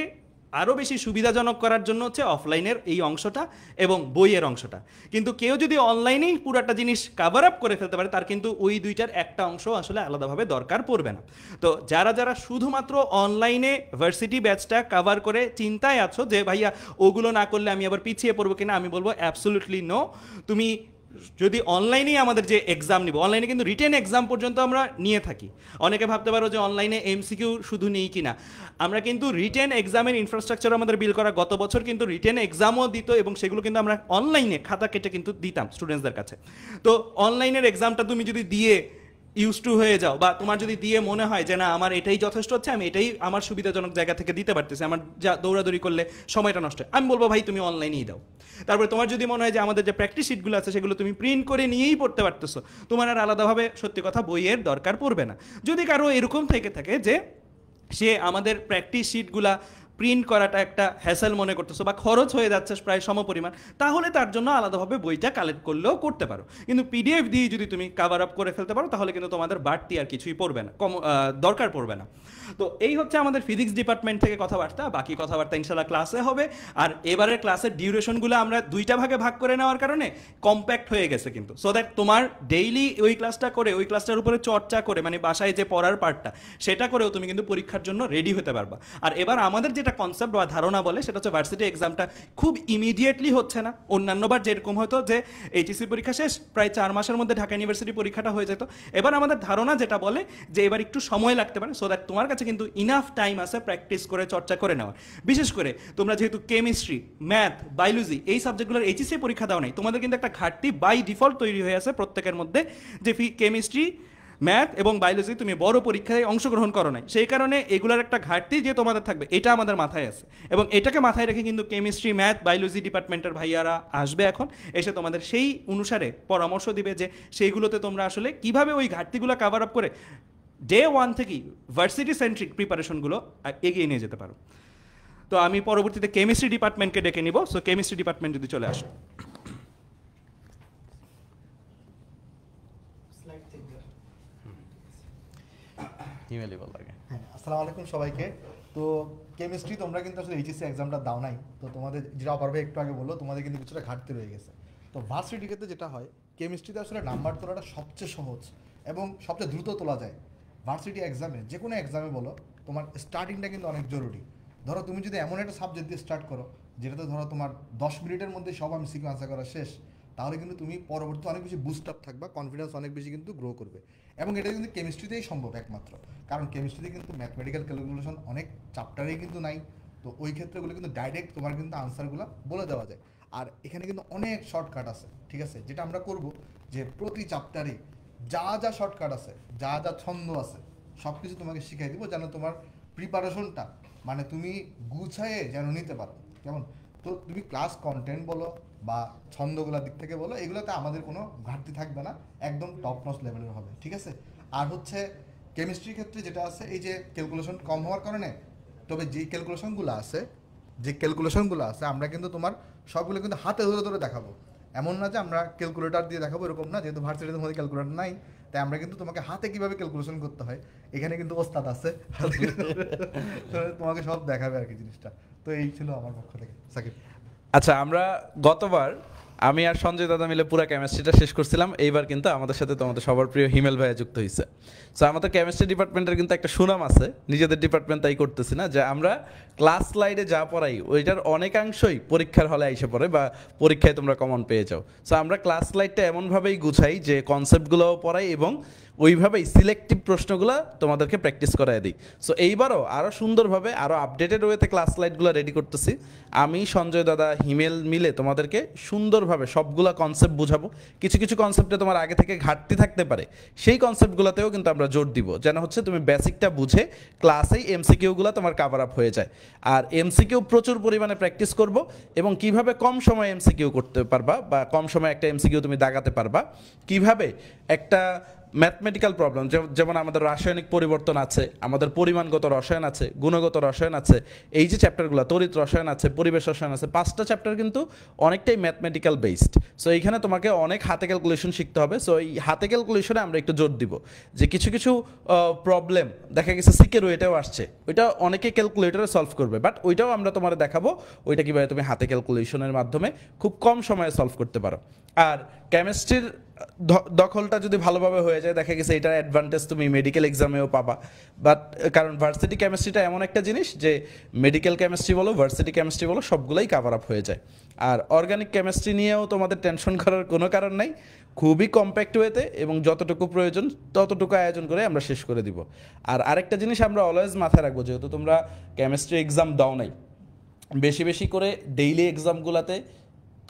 আরও বেশি সুবিধাজনক করার জন্য হচ্ছে অফলাইনের এই অংশটা এবং বইয়ের অংশটা কিন্তু কেউ যদি অনলাইনেই পুরাটা জিনিস কাভার আপ করে ফেলতে পারে তার কিন্তু ওই দুইটার একটা অংশ আসলে আলাদাভাবে দরকার পড়বে না তো যারা যারা শুধুমাত্র অনলাইনে ভার্সিটি ব্যাচটা কাভার করে চিন্তায় আছো যে ভাইয়া ওগুলো না করলে আমি আবার পিছিয়ে পড়বো কিনা আমি বলবো অ্যাবসোলুটলি নো তুমি যদি অনলাইনেই আমাদের যে এক্সাম নিব অনলাইনে কিন্তু রিটেন এক্সাম পর্যন্ত আমরা নিয়ে থাকি অনেকে ভাবতে পারো যে অনলাইনে এমসিকিউ শুধু নেই কিনা আমরা কিন্তু রিটেন এক্সামের ইনফ্রাস্ট্রাকচার আমাদের বিল করা গত বছর কিন্তু রিটেন এক্সামও দিত এবং সেগুলো কিন্তু আমরা অনলাইনে খাতা কেটে কিন্তু দিতাম স্টুডেন্টসদের কাছে তো অনলাইনের এক্সামটা তুমি যদি দিয়ে ইউজ টু হয়ে যাও বা তোমার যদি দিয়ে মনে হয় যে না আমার এটাই যথেষ্ট হচ্ছে আমি এটাই আমার সুবিধাজনক জায়গা থেকে দিতে পারতেছি আমার যা দৌড়াদৌড়ি করলে সময়টা নষ্ট হয় আমি বলবো ভাই তুমি অনলাইনেই দাও তারপরে তোমার যদি মনে হয় যে আমাদের যে প্র্যাকটিস শিটগুলো আছে সেগুলো তুমি প্রিন্ট করে নিয়েই পড়তে পারতেছো তোমার আর আলাদাভাবে সত্যি কথা বইয়ের দরকার পড়বে না যদি কারো এরকম থেকে থাকে যে সে আমাদের প্র্যাকটিস শিটগুলা প্রিন্ট করাটা একটা হ্যাসেল মনে করতেছো বা খরচ হয়ে যাচ্ছে প্রায় সমপরিমাণ তাহলে তার জন্য আলাদাভাবে বইটা কালেক্ট করলেও করতে পারো কিন্তু পিডিএফ দিয়ে যদি তুমি কাভার আপ করে ফেলতে পারো তাহলে কিন্তু তোমাদের বাড়তি আর কিছুই পড়বে না কম দরকার পড়বে না তো এই হচ্ছে আমাদের ফিজিক্স ডিপার্টমেন্ট থেকে কথাবার্তা বাকি কথাবার্তা ইনশাল্লাহ ক্লাসে হবে আর এবারের ক্লাসের ডিউরেশনগুলো আমরা দুইটা ভাগে ভাগ করে নেওয়ার কারণে কম্প্যাক্ট হয়ে গেছে কিন্তু সো দ্যাট তোমার ডেইলি ওই ক্লাসটা করে ওই ক্লাসটার উপরে চর্চা করে মানে বাসায় যে পড়ার পার্টটা সেটা করেও তুমি কিন্তু পরীক্ষার জন্য রেডি হতে পারবা আর এবার আমাদের যেটা কনসেপ্ট বা ধারণা বলে সেটা হচ্ছে ভার্সিটি এক্সামটা খুব ইমিডিয়েটলি হচ্ছে না অন্যান্যবার যেরকম হয়তো যে এইচএসি পরীক্ষা শেষ প্রায় চার মাসের মধ্যে ঢাকা ইউনিভার্সিটি পরীক্ষাটা হয়ে যেত এবার আমাদের ধারণা যেটা বলে যে এবার একটু সময় লাগতে পারে সো দ্যাট তোমার কাছে কাছে কিন্তু ইনাফ টাইম আছে প্র্যাকটিস করে চর্চা করে নেওয়া বিশেষ করে তোমরা যেহেতু কেমিস্ট্রি ম্যাথ বায়োলজি এই সাবজেক্টগুলোর এইচএসসি e পরীক্ষা দেওয়া নাই তোমাদের কিন্তু একটা ঘাটতি বাই ডিফল্ট তৈরি হয়ে আছে প্রত্যেকের মধ্যে যে কেমিস্ট্রি ম্যাথ এবং বায়োলজি তুমি বড় পরীক্ষায় অংশগ্রহণ করো নাই সেই কারণে এগুলোর একটা ঘাটতি যে তোমাদের থাকবে এটা আমাদের মাথায় আছে এবং এটাকে মাথায় রেখে কিন্তু কেমিস্ট্রি ম্যাথ বায়োলজি ডিপার্টমেন্টের ভাইয়ারা আসবে এখন এসে তোমাদের সেই অনুসারে পরামর্শ দিবে যে সেইগুলোতে তোমরা আসলে কিভাবে ওই ঘাটতিগুলো কাভার আপ করে ডে ওয়ান থেকেই ভার্সিটি সেন্ট্রিক প্রিপারেশনগুলো এগিয়ে নিয়ে যেতে পারো তো আমি পরবর্তীতে কেমিস্ট্রি ডিপার্টমেন্টকে ডেকে নিব সো কেমিস্ট্রি ডিপার্টমেন্ট যদি চলে আসো লাগে হ্যাঁ, আসসালামু আলাইকুম সবাইকে তো কেমিস্ট্রি তোমরা কিন্তু আসলে এইচএসসি এক্সামটা দাও নাই তো তোমাদের যেটা অপারবে একটু আগে বললো তোমাদের কিন্তু কিছুটা ঘাটতি রয়ে গেছে তো ভার্সিটি ক্ষেত্রে যেটা হয় কেমিস্ট্রিতে আসলে নাম্বার তোলাটা সবচেয়ে সহজ এবং সবচেয়ে দ্রুত তোলা যায় ভার্সিটি এক্সামে যে কোনো এক্সামে বলো তোমার স্টার্টিংটা কিন্তু অনেক জরুরি ধরো তুমি যদি এমন একটা সাবজেক্ট দিয়ে স্টার্ট করো যেটাতে ধরো তোমার দশ মিনিটের মধ্যে সব আমি সিকিউ আনসার করা শেষ তাহলে কিন্তু তুমি পরবর্তী অনেক বেশি বুস্ট আপ থাকবা কনফিডেন্স অনেক বেশি কিন্তু গ্রো করবে এবং এটা কিন্তু কেমিস্ট্রিতেই সম্ভব একমাত্র কারণ কেমিস্ট্রিতে কিন্তু ম্যাথমেটিক্যাল ক্যালকুলেশন অনেক চ্যাপ্টারেই কিন্তু নাই তো ওই ক্ষেত্রগুলো কিন্তু ডাইরেক্ট তোমার কিন্তু আনসারগুলো বলে দেওয়া যায় আর এখানে কিন্তু অনেক শর্টকাট আছে ঠিক আছে যেটা আমরা করব যে প্রতি চ্যাপ্টারে যা যা শর্টকাট আছে যা যা ছন্দ আছে সব কিছু তোমাকে শিখাই দিব যেন তোমার প্রিপারেশনটা মানে তুমি গুছায়ে যেন নিতে পারো কেমন তো তুমি ক্লাস কন্টেন্ট বলো বা ছন্দগুলোর দিক থেকে বলো এগুলোতে আমাদের কোনো ঘাটতি থাকবে না একদম টপ নস লেভেলের হবে ঠিক আছে আর হচ্ছে কেমিস্ট্রির ক্ষেত্রে যেটা আছে এই যে ক্যালকুলেশন কম হওয়ার কারণে তবে যে ক্যালকুলেশনগুলো আছে যে ক্যালকুলেশনগুলো আছে আমরা কিন্তু তোমার সবগুলো কিন্তু হাতে ধরে ধরে দেখাবো এমন না যে আমরা ক্যালকুলেটার দিয়ে দেখাবো এরকম না যেহেতু ভার্সিটিতে তোমাদের ক্যালকুলেটার নাই তাই আমরা কিন্তু তোমাকে হাতে কিভাবে ক্যালকুলেশন করতে হয় এখানে কিন্তু ওস্তাদ আছে তোমাকে সব দেখাবে আর কি জিনিসটা তো এই ছিল আমার পক্ষ থেকে সাকিব আচ্ছা আমরা গতবার আমি আর সঞ্জয় দাদা মিলে পুরো কেমিস্ট্রিটা শেষ করছিলাম এইবার কিন্তু আমাদের সাথে তোমাদের সবার প্রিয় হিমেল ভাইয়া যুক্ত হয়েছে সো আমাদের কেমিস্ট্রি ডিপার্টমেন্টের কিন্তু একটা সুনাম আছে নিজেদের ডিপার্টমেন্ট তাই করতেছি না যে আমরা ক্লাস স্লাইডে যা পড়াই ওইটার অনেকাংশই পরীক্ষার হলে এসে পড়ে বা পরীক্ষায় তোমরা কমন পেয়ে যাও সো আমরা ক্লাস স্লাইডটা এমনভাবেই গুছাই যে কনসেপ্টগুলোও পড়াই এবং ওইভাবেই সিলেক্টিভ প্রশ্নগুলো তোমাদেরকে প্র্যাকটিস করায় দিই সো এইবারও আরও সুন্দরভাবে আরও আপডেটেড ওয়েতে ক্লাস লাইটগুলো রেডি করতেছি আমি সঞ্জয় দাদা হিমেল মিলে তোমাদেরকে সুন্দরভাবে সবগুলা কনসেপ্ট বুঝাবো কিছু কিছু কনসেপ্টে তোমার আগে থেকে ঘাটতি থাকতে পারে সেই কনসেপ্টগুলোতেও কিন্তু আমরা জোর দিব যেন হচ্ছে তুমি বেসিকটা বুঝে ক্লাসেই এমসিকিউগুলো তোমার কাভার আপ হয়ে যায় আর এমসিকিউ প্রচুর পরিমাণে প্র্যাকটিস করব এবং কিভাবে কম সময়ে এমসিকিউ করতে পারবা বা কম সময়ে একটা এমসিকিউ তুমি দাগাতে পারবা কিভাবে একটা ম্যাথমেটিক্যাল প্রবলেম যেমন আমাদের রাসায়নিক পরিবর্তন আছে আমাদের পরিমাণগত রসায়ন আছে গুণগত রসায়ন আছে এই যে চ্যাপ্টারগুলো তড়িৎ রসায়ন আছে পরিবেশ রসায়ন আছে পাঁচটা চ্যাপ্টার কিন্তু অনেকটাই ম্যাথমেটিক্যাল বেসড সো এইখানে তোমাকে অনেক হাতে ক্যালকুলেশন শিখতে হবে সো এই হাতে ক্যালকুলেশনে আমরা একটু জোর দিব যে কিছু কিছু প্রবলেম দেখা গেছে সিকের ওয়েটাও আসছে ওইটা অনেকে ক্যালকুলেটরে সলভ করবে বাট ওইটাও আমরা তোমার দেখাবো ওইটা কীভাবে তুমি হাতে ক্যালকুলেশনের মাধ্যমে খুব কম সময়ে সলভ করতে পারো আর কেমিস্ট্রির দখলটা যদি ভালোভাবে হয়ে যায় দেখা গেছে এটার অ্যাডভান্টেজ তুমি মেডিকেল এক্সামেও পাবা বাট কারণ ভার্সিটি কেমিস্ট্রিটা এমন একটা জিনিস যে মেডিকেল কেমিস্ট্রি বলো ভার্সিটি কেমিস্ট্রি বলো সবগুলোই কাভার আপ হয়ে যায় আর অর্গানিক কেমিস্ট্রি নিয়েও তোমাদের টেনশন করার কোনো কারণ নাই খুবই কম্প্যাক্ট ওয়েতে এবং যতটুকু প্রয়োজন ততটুকু আয়োজন করে আমরা শেষ করে দিব আর আরেকটা জিনিস আমরা অলওয়েজ মাথায় রাখবো যেহেতু তোমরা কেমিস্ট্রি এক্সাম দাও নাই বেশি বেশি করে ডেইলি এক্সামগুলোতে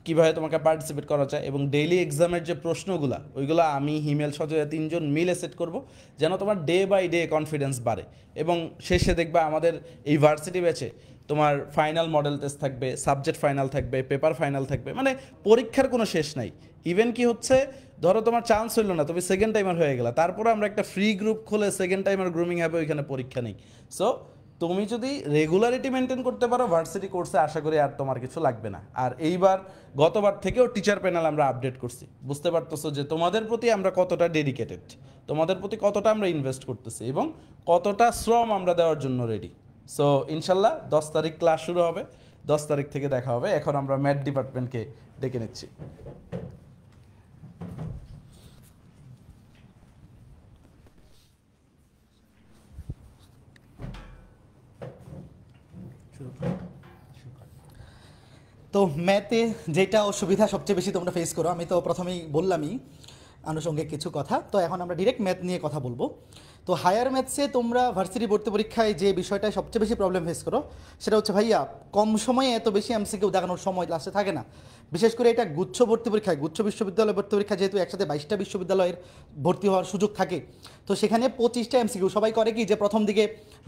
কীভাবে তোমাকে পার্টিসিপেট করা যায় এবং ডেইলি এক্সামের যে প্রশ্নগুলো ওইগুলো আমি হিমেল সজয় তিনজন মিলে সেট করব যেন তোমার ডে বাই ডে কনফিডেন্স বাড়ে এবং শেষে দেখবে আমাদের এই ভার্সিটি ব্যাচে তোমার ফাইনাল মডেল টেস্ট থাকবে সাবজেক্ট ফাইনাল থাকবে পেপার ফাইনাল থাকবে মানে পরীক্ষার কোনো শেষ নাই ইভেন কি হচ্ছে ধরো তোমার চান্স হইলো না তুমি সেকেন্ড টাইমার হয়ে গেলে তারপরে আমরা একটা ফ্রি গ্রুপ খুলে সেকেন্ড টাইমার গ্রুমিং হবে ওইখানে পরীক্ষা নেই সো তুমি যদি রেগুলারিটি মেনটেন করতে পারো ভার্সিটি কোর্সে আশা করি আর তোমার কিছু লাগবে না আর এইবার গতবার থেকেও টিচার প্যানেল আমরা আপডেট করছি বুঝতে পারতেছো যে তোমাদের প্রতি আমরা কতটা ডেডিকেটেড তোমাদের প্রতি কতটা আমরা ইনভেস্ট করতেছি এবং কতটা শ্রম আমরা দেওয়ার জন্য রেডি সো ইনশাল্লাহ দশ তারিখ ক্লাস শুরু হবে দশ তারিখ থেকে দেখা হবে এখন আমরা ম্যাথ ডিপার্টমেন্টকে ডেকে নিচ্ছি তো ম্যাথে যেটা অসুবিধা সবচেয়ে বেশি তোমরা ফেস করো আমি তো প্রথমেই বললামই আনুষঙ্গিক কিছু কথা তো এখন আমরা ডিরেক্ট ম্যাথ নিয়ে কথা বলবো তো হায়ার ম্যাথসে তোমরা ভার্সিটি ভর্তি পরীক্ষায় যে বিষয়টায় সবচেয়ে বেশি প্রবলেম ফেস করো সেটা হচ্ছে ভাইয়া কম সময়ে এত বেশি কেউ দেখানোর সময় লাস্টে থাকে না বিশেষ করে এটা গুচ্ছ ভর্তি পরীক্ষায় গুচ্ছ বিশ্ববিদ্যালয় ভর্তি পরীক্ষা যেহেতু একসাথে বাইশটা বিশ্ববিদ্যালয়ের ভর্তি হওয়ার সুযোগ থাকে তো সেখানে পঁচিশটা এমসিকিউ সবাই করে কি যে প্রথম দিকে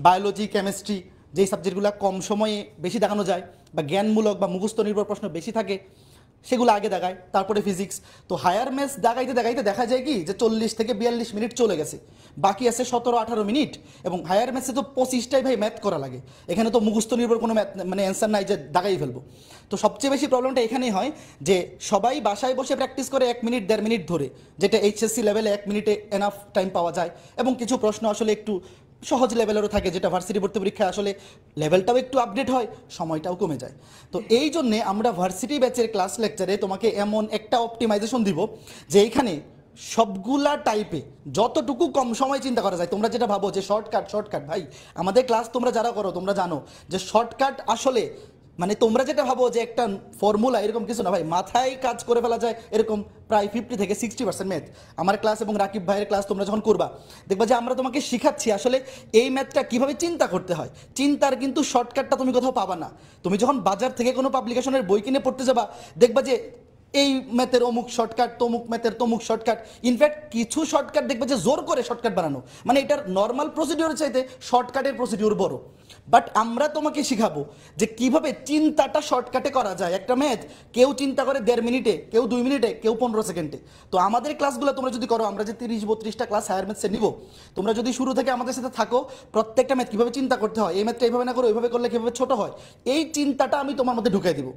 বায়োলজি কেমিস্ট্রি যেই সাবজেক্টগুলো কম সময়ে বেশি দেখানো যায় বা জ্ঞানমূলক বা মুখস্থ নির্ভর প্রশ্ন বেশি থাকে সেগুলো আগে দেখায় তারপরে ফিজিক্স তো হায়ার ম্যাথস দেখাইতে দেখাইতে দেখা যায় কি যে চল্লিশ থেকে বিয়াল্লিশ মিনিট চলে গেছে বাকি আছে সতেরো আঠারো মিনিট এবং হায়ার ম্যাথসে তো পঁচিশটাই ভাই ম্যাথ করা লাগে এখানে তো মুখস্থ নির্ভর কোনো ম্যাথ মানে অ্যান্সার নাই যে দেখাই ফেলবো তো সবচেয়ে বেশি প্রবলেমটা এখানেই হয় যে সবাই বাসায় বসে প্র্যাকটিস করে এক মিনিট দেড় মিনিট ধরে যেটা এইচএসসি লেভেলে এক মিনিটে এনাফ টাইম পাওয়া যায় এবং কিছু প্রশ্ন আসলে একটু সহজ লেভেলেরও থাকে যেটা ভার্সিটি ভর্তি পরীক্ষায় আসলে লেভেলটাও একটু আপডেট হয় সময়টাও কমে যায় তো এই জন্যে আমরা ভার্সিটি ব্যাচের ক্লাস লেকচারে তোমাকে এমন একটা অপটিমাইজেশন দিব যে এইখানে সবগুলা টাইপে যতটুকু কম সময় চিন্তা করা যায় তোমরা যেটা ভাবো যে শর্টকাট শর্টকাট ভাই আমাদের ক্লাস তোমরা যারা করো তোমরা জানো যে শর্টকাট আসলে মানে তোমরা যেটা ভাবো যে একটা ফর্মুলা এরকম কিছু না ভাই মাথায় কাজ করে ফেলা যায় এরকম প্রায় ফিফটি থেকে সিক্সটি পার্সেন্ট ম্যাথ আমার ক্লাস এবং রাকিব ভাইয়ের ক্লাস তোমরা যখন করবা দেখবা যে আমরা তোমাকে শেখাচ্ছি আসলে এই ম্যাথটা কিভাবে চিন্তা করতে হয় চিন্তার কিন্তু শর্টকাটটা তুমি কোথাও পাবা না তুমি যখন বাজার থেকে কোনো পাবলিকেশনের বই কিনে পড়তে যাবা দেখবা যে এই ম্যাথের অমুক শর্টকাট তমুক ম্যাথের তমুক শর্টকাট ইনফ্যাক্ট কিছু শর্টকাট দেখবে যে জোর করে শর্টকাট বানানো মানে এটার নর্মাল প্রসিডিওর চাইতে শর্টকাটের প্রসিডিওর বড় বাট আমরা তোমাকে শিখাবো যে কিভাবে চিন্তাটা শর্টকাটে করা যায় একটা ম্যাচ কেউ চিন্তা করে দেড় মিনিটে কেউ দুই মিনিটে কেউ পনেরো সেকেন্ডে তো আমাদের ক্লাসগুলো তোমরা যদি করো আমরা যে তিরিশ বত্রিশটা ক্লাস হায়ার ম্যাথসে নিব তোমরা যদি শুরু থেকে আমাদের সাথে থাকো প্রত্যেকটা ম্যাথ কীভাবে চিন্তা করতে হয় এই ম্যাথটা এইভাবে না করো এইভাবে করলে কীভাবে ছোটো হয় এই চিন্তাটা আমি তোমার মধ্যে ঢুকিয়ে দেবো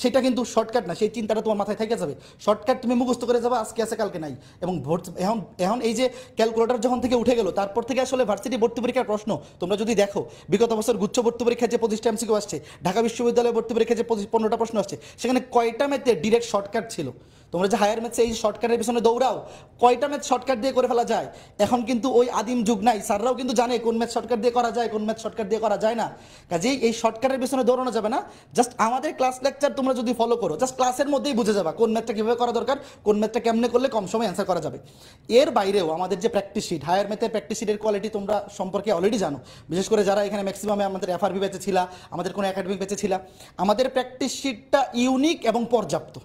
সেটা কিন্তু শর্টকাট না সেই চিন্তাটা তোমার মাথায় থেকে যাবে শর্টকাট তুমি মুখস্থ করে যাবে আজকে আছে কালকে নাই এবং ভোট এখন এখন এই যে ক্যালকুলেটার যখন থেকে উঠে গেল তারপর থেকে আসলে ভার্সিটি ভর্তি পরীক্ষার প্রশ্ন তোমরা যদি দেখো বিগত বছর গুচ্ছ ভর্তি পরীক্ষার যে পঁচিশটা এমসিকিউ আসছে ঢাকা বিশ্ববিদ্যালয়ে ভর্তি পরীক্ষা যে পনেরোটা প্রশ্ন আসছে সেখানে কয়টা ম্যাথে ডিরেক্ট শর্টকাট ছিল তোমরা যে হায়ার ম্যাচে এই শর্টকাটের পিছনে দৌড়াও কয়টা ম্যাচ শর্টকাট দিয়ে করে ফেলা যায় এখন কিন্তু ওই আদিম যুগ নাই স্যাররাও কিন্তু জানে কোন ম্যাচ শর্টকাট দিয়ে করা যায় কোন ম্যাচ শর্টকাট দিয়ে করা যায় না কাজেই এই শর্টকাটের পিছনে দৌড়ানো যাবে না জাস্ট আমাদের ক্লাস লেকচার তোমরা যদি ফলো করো জাস্ট ক্লাসের মধ্যেই বুঝে যাবা কোন ম্যাচটা কীভাবে করা দরকার কোন ম্যাচটা কেমনে করলে কম সময় অ্যান্সার করা যাবে এর বাইরেও আমাদের যে প্র্যাকটিস শিট হায়ার ম্যাথের প্র্যাকটিস শিটের কোয়ালিটি তোমরা সম্পর্কে অলরেডি জানো বিশেষ করে যারা এখানে ম্যাক্সিমামে আমাদের এফআরবি বেঁচে ছিল আমাদের কোনো একাডেমিক বেঁচে ছিল আমাদের প্র্যাকটিস শিটটা ইউনিক এবং পর্যাপ্ত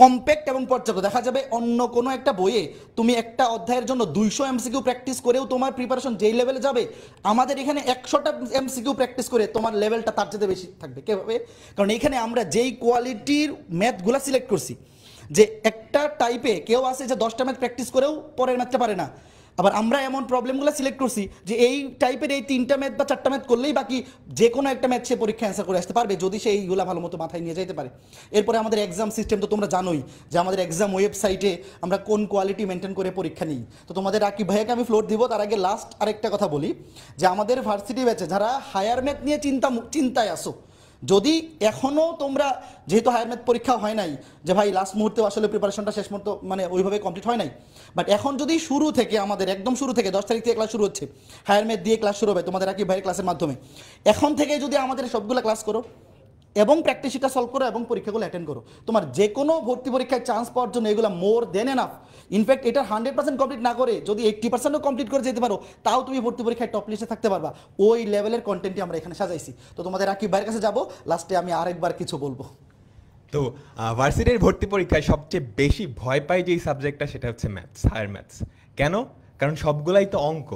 কম্প্যাক্ট এবং পর্যাপ্ত দেখা যাবে অন্য কোনো একটা বইয়ে তুমি একটা অধ্যায়ের জন্য দুইশো এমসিকিউ প্র্যাকটিস করেও তোমার প্রিপারেশন যেই লেভেলে যাবে আমাদের এখানে একশোটা এমসিকিউ প্র্যাকটিস করে তোমার লেভেলটা তার চেয়ে বেশি থাকবে কেভাবে কারণ এখানে আমরা যেই কোয়ালিটির ম্যাথগুলো সিলেক্ট করছি যে একটা টাইপে কেউ আছে যে দশটা ম্যাথ প্র্যাকটিস করেও পরের ম্যাথটা পারে না আবার আমরা এমন প্রবলেমগুলো সিলেক্ট করছি যে এই টাইপের এই তিনটা ম্যাথ বা চারটা ম্যাথ করলেই বাকি যে কোনো একটা ম্যাথ সে পরীক্ষা অ্যান্সার করে আসতে পারবে যদি সে এইগুলো ভালো মতো মাথায় নিয়ে যেতে পারে এরপরে আমাদের এক্সাম সিস্টেম তো তোমরা জানোই যে আমাদের এক্সাম ওয়েবসাইটে আমরা কোন কোয়ালিটি মেনটেন করে পরীক্ষা নিই তো তোমাদের আকি ভাইয়াকে আমি ফ্লোর দিব তার আগে লাস্ট আরেকটা কথা বলি যে আমাদের ভার্সিটি ব্যাচে যারা হায়ার ম্যাথ নিয়ে চিন্তা চিন্তায় আসো যদি এখনও তোমরা যেহেতু হায়ার ম্যাথ পরীক্ষা হয় নাই যে ভাই লাস্ট মুহূর্তে আসলে প্রিপারেশনটা শেষ মুহূর্ত মানে ওইভাবে কমপ্লিট হয় নাই বাট এখন যদি শুরু থেকে আমাদের একদম শুরু থেকে দশ তারিখ থেকে ক্লাস শুরু হচ্ছে হায়ার ম্যাথ দিয়ে ক্লাস শুরু হবে তোমাদের আর কি ভাইয়ের ক্লাসের মাধ্যমে এখন থেকে যদি আমাদের সবগুলো ক্লাস করো এবং প্র্যাকটিসিকা সলভ করো এবং পরীক্ষাগুলো অ্যাটেন্ড করো তোমার যে কোনো ভর্তি পরীক্ষায় চান্স পাওয়ার জন্য এগুলো মোর দেন এনাফ ইনফ্যাক্ট এটা হান্ড্রেড পার্সেন্ট কমপ্লিট না করে যদি এইট্টি পার্সেন্টও কমপ্লিট করে যেতে পারো তাও তুমি ভর্তি পরীক্ষায় টপ লিস্টে থাকতে পারবা ওই লেভেলের কন্টেন্টই আমরা এখানে সাজাইছি তো তোমাদের আর কি বাইরের কাছে যাবো লাস্টে আমি আরেকবার কিছু বলবো তো ভার্সিটির ভর্তি পরীক্ষায় সবচেয়ে বেশি ভয় পায় যেই সাবজেক্টটা সেটা হচ্ছে ম্যাথস হায়ার ম্যাথস কেন কারণ সবগুলাই তো অঙ্ক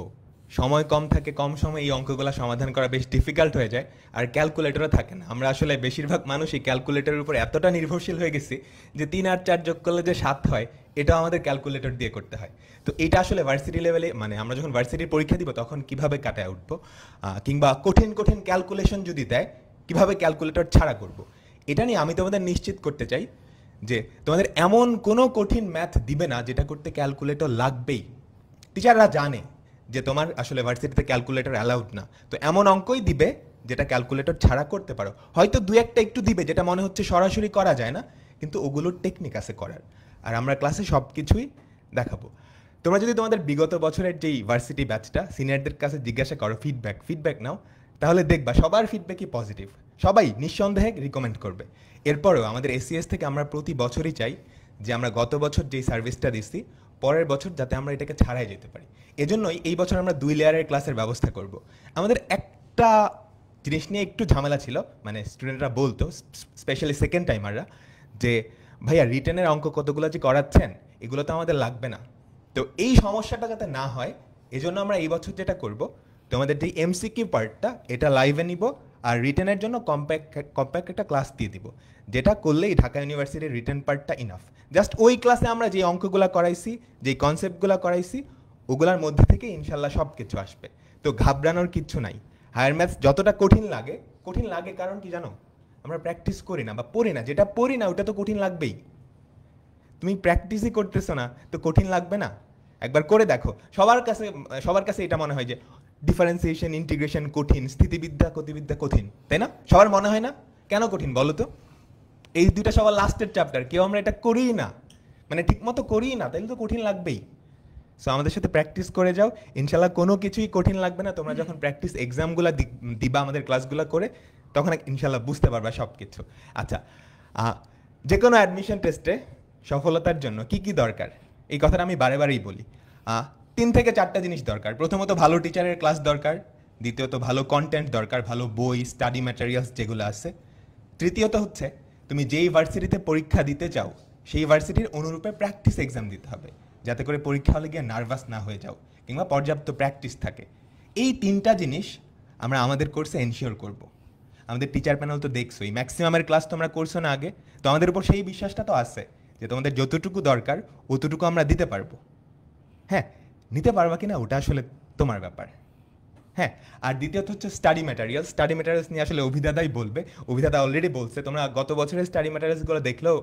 সময় কম থাকে কম সময়ে এই অঙ্কগুলো সমাধান করা বেশ ডিফিকাল্ট হয়ে যায় আর ক্যালকুলেটরও থাকে না আমরা আসলে বেশিরভাগ মানুষই ক্যালকুলেটরের উপর এতটা নির্ভরশীল হয়ে গেছি যে তিন আর চার যোগ করলে যে সাত হয় এটাও আমাদের ক্যালকুলেটর দিয়ে করতে হয় তো এটা আসলে ভার্সিটি লেভেলে মানে আমরা যখন ভার্সিটির পরীক্ষা দিব তখন কিভাবে কাটায় উঠবো কিংবা কঠিন কঠিন ক্যালকুলেশন যদি দেয় কিভাবে ক্যালকুলেটর ছাড়া করব। এটা নিয়ে আমি তোমাদের নিশ্চিত করতে চাই যে তোমাদের এমন কোনো কঠিন ম্যাথ দিবে না যেটা করতে ক্যালকুলেটর লাগবেই টিচাররা জানে যে তোমার আসলে ভার্সিটিতে ক্যালকুলেটর অ্যালাউড না তো এমন অঙ্কই দিবে যেটা ক্যালকুলেটর ছাড়া করতে পারো হয়তো দু একটা একটু দিবে যেটা মনে হচ্ছে সরাসরি করা যায় না কিন্তু ওগুলোর টেকনিক আছে করার আর আমরা ক্লাসে সব কিছুই দেখাবো তোমরা যদি তোমাদের বিগত বছরের যেই ভার্সিটি ব্যাচটা সিনিয়রদের কাছে জিজ্ঞাসা করো ফিডব্যাক ফিডব্যাক নাও তাহলে দেখবা সবার ফিডব্যাকই পজিটিভ সবাই নিঃসন্দেহে রিকমেন্ড করবে এরপরেও আমাদের এসিএস e থেকে আমরা প্রতি বছরই চাই যে আমরা গত বছর যেই সার্ভিসটা দিচ্ছি পরের বছর যাতে আমরা এটাকে ছাড়াই যেতে পারি এজন্যই এই বছর আমরা দুই লেয়ারের ক্লাসের ব্যবস্থা করব আমাদের একটা জিনিস নিয়ে একটু ঝামেলা ছিল মানে স্টুডেন্টরা বলতো স্পেশালি সেকেন্ড টাইমাররা যে ভাইয়া রিটার্নের অঙ্ক কতগুলো যে করাচ্ছেন এগুলো তো আমাদের লাগবে না তো এই সমস্যাটা যাতে না হয় এজন্য আমরা এই বছর যেটা করব তোমাদের যে এমসিকিউ পার্টটা এটা লাইভে নিব আর রিটার্নের জন্য কম্প্যাক্ট কম্প্যাক্ট একটা ক্লাস দিয়ে দিব যেটা করলেই ঢাকা ইউনিভার্সিটির রিটার্ন পার্টটা ইনাফ জাস্ট ওই ক্লাসে আমরা যে অঙ্কগুলো করাইছি যে কনসেপ্টগুলো করাইছি ওগুলার মধ্যে থেকে ইনশাল্লাহ সব কিছু আসবে তো ঘাবড়ানোর কিচ্ছু নাই হায়ার ম্যাথস যতটা কঠিন লাগে কঠিন লাগে কারণ কি জানো আমরা প্র্যাকটিস করি না বা পড়ি না যেটা পড়ি না ওটা তো কঠিন লাগবেই তুমি প্র্যাকটিসই করতেছো না তো কঠিন লাগবে না একবার করে দেখো সবার কাছে সবার কাছে এটা মনে হয় যে ডিফারেন্সিয়েশন ইন্টিগ্রেশন কঠিন স্থিতিবিদ্যা গতিবিদ্যা কঠিন তাই না সবার মনে হয় না কেন কঠিন বলো তো এই দুইটা সবার লাস্টের চ্যাপ্টার কেউ আমরা এটা করি না মানে ঠিকমতো করি না তাহলে তো কঠিন লাগবেই সো আমাদের সাথে প্র্যাকটিস করে যাও ইনশাল্লাহ কোনো কিছুই কঠিন লাগবে না তোমরা যখন প্র্যাকটিস এক্সামগুলো দিবা আমাদের ক্লাসগুলো করে তখন ইনশাল্লাহ বুঝতে পারবা সব কিছু আচ্ছা যে কোনো অ্যাডমিশন টেস্টে সফলতার জন্য কি কি দরকার এই কথাটা আমি বারে বারেই বলি তিন থেকে চারটা জিনিস দরকার প্রথমত ভালো টিচারের ক্লাস দরকার দ্বিতীয়ত ভালো কন্টেন্ট দরকার ভালো বই স্টাডি ম্যাটেরিয়ালস যেগুলো আছে তৃতীয়ত হচ্ছে তুমি যেই ভার্সিটিতে পরীক্ষা দিতে চাও সেই ভার্সিটির অনুরূপে প্র্যাকটিস এক্সাম দিতে হবে যাতে করে পরীক্ষা হলে গিয়ে নার্ভাস না হয়ে যাও কিংবা পর্যাপ্ত প্র্যাকটিস থাকে এই তিনটা জিনিস আমরা আমাদের কোর্সে এনশিওর করব। আমাদের টিচার প্যানেল তো দেখছোই ম্যাক্সিমামের ক্লাস আমরা করছো না আগে তো আমাদের উপর সেই বিশ্বাসটা তো আছে যে তোমাদের যতটুকু দরকার অতটুকু আমরা দিতে পারবো হ্যাঁ নিতে পারবা কি না ওটা আসলে তোমার ব্যাপার হ্যাঁ আর দ্বিতীয়ত হচ্ছে স্টাডি ম্যাটেরিয়াল স্টাডি ম্যাটেরিয়ালস নিয়ে আসলে অভিদাদাই বলবে অভিদাদা অলরেডি বলছে তোমরা গত বছরের স্টাডি ম্যাটেরিয়ালসগুলো দেখলেও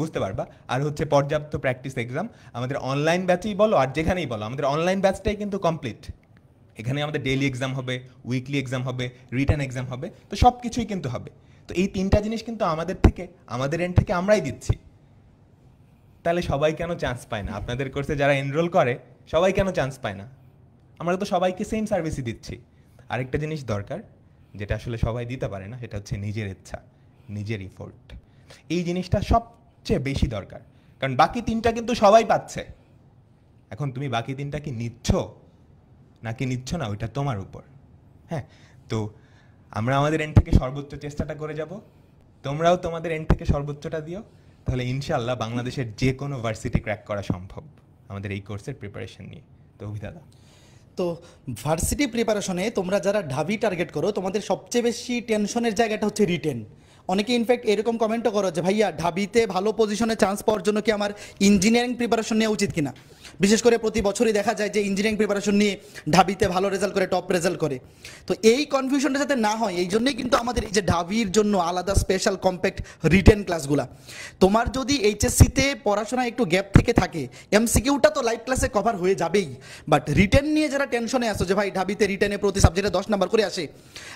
বুঝতে পারবা আর হচ্ছে পর্যাপ্ত প্র্যাকটিস এক্সাম আমাদের অনলাইন ব্যাচেই বলো আর যেখানেই বলো আমাদের অনলাইন ব্যাচটাই কিন্তু কমপ্লিট এখানে আমাদের ডেইলি এক্সাম হবে উইকলি এক্সাম হবে রিটার্ন এক্সাম হবে তো সব কিছুই কিন্তু হবে তো এই তিনটা জিনিস কিন্তু আমাদের থেকে আমাদের এন্ড থেকে আমরাই দিচ্ছি তাহলে সবাই কেন চান্স পায় না আপনাদের কোর্সে যারা এনরোল করে সবাই কেন চান্স পায় না আমরা তো সবাইকে সেম সার্ভিসই দিচ্ছি আরেকটা জিনিস দরকার যেটা আসলে সবাই দিতে পারে না সেটা হচ্ছে নিজের ইচ্ছা নিজের ইফোর্ট এই জিনিসটা সব চেয়ে বেশি দরকার কারণ বাকি তিনটা কিন্তু সবাই পাচ্ছে এখন তুমি বাকি তিনটা কি নিচ্ছ নাকি নিচ্ছ না ওইটা তোমার উপর হ্যাঁ তো আমরা আমাদের এন্ড থেকে সর্বোচ্চ চেষ্টাটা করে যাব তোমরাও তোমাদের এন্ড থেকে সর্বোচ্চটা দিও তাহলে ইনশাল্লাহ বাংলাদেশের যে কোনো ভার্সিটি ক্র্যাক করা সম্ভব আমাদের এই কোর্সের প্রিপারেশন নিয়ে তো অভিদাদা তো ভার্সিটি প্রিপারেশনে তোমরা যারা ঢাবি টার্গেট করো তোমাদের সবচেয়ে বেশি টেনশনের জায়গাটা হচ্ছে রিটেন অনেকে ইনফ্যাক্ট এরকম কমেন্টও করো যে ভাইয়া ঢাবিতে ভালো পজিশনে চান্স পাওয়ার জন্য কি আমার ইঞ্জিনিয়ারিং প্রিপারেশন নেওয়া উচিত কিনা বিশেষ করে প্রতি বছরই দেখা যায় যে ইঞ্জিনিয়ারিং প্রিপারেশন নিয়ে ঢাবিতে ভালো রেজাল্ট করে টপ রেজাল্ট করে তো এই কনফিউশনটা যাতে না হয় এই জন্যই কিন্তু আমাদের এই যে ঢাবির জন্য আলাদা স্পেশাল কম্প্যাক্ট রিটেন ক্লাসগুলা তোমার যদি এইচএসসিতে পড়াশোনা একটু গ্যাপ থেকে থাকে এমসিকিউটা তো লাইভ ক্লাসে কভার হয়ে যাবেই বাট রিটেন নিয়ে যারা টেনশনে আসো যে ভাই ঢাবিতে রিটেনে প্রতি সাবজেক্টে দশ নাম্বার করে আসে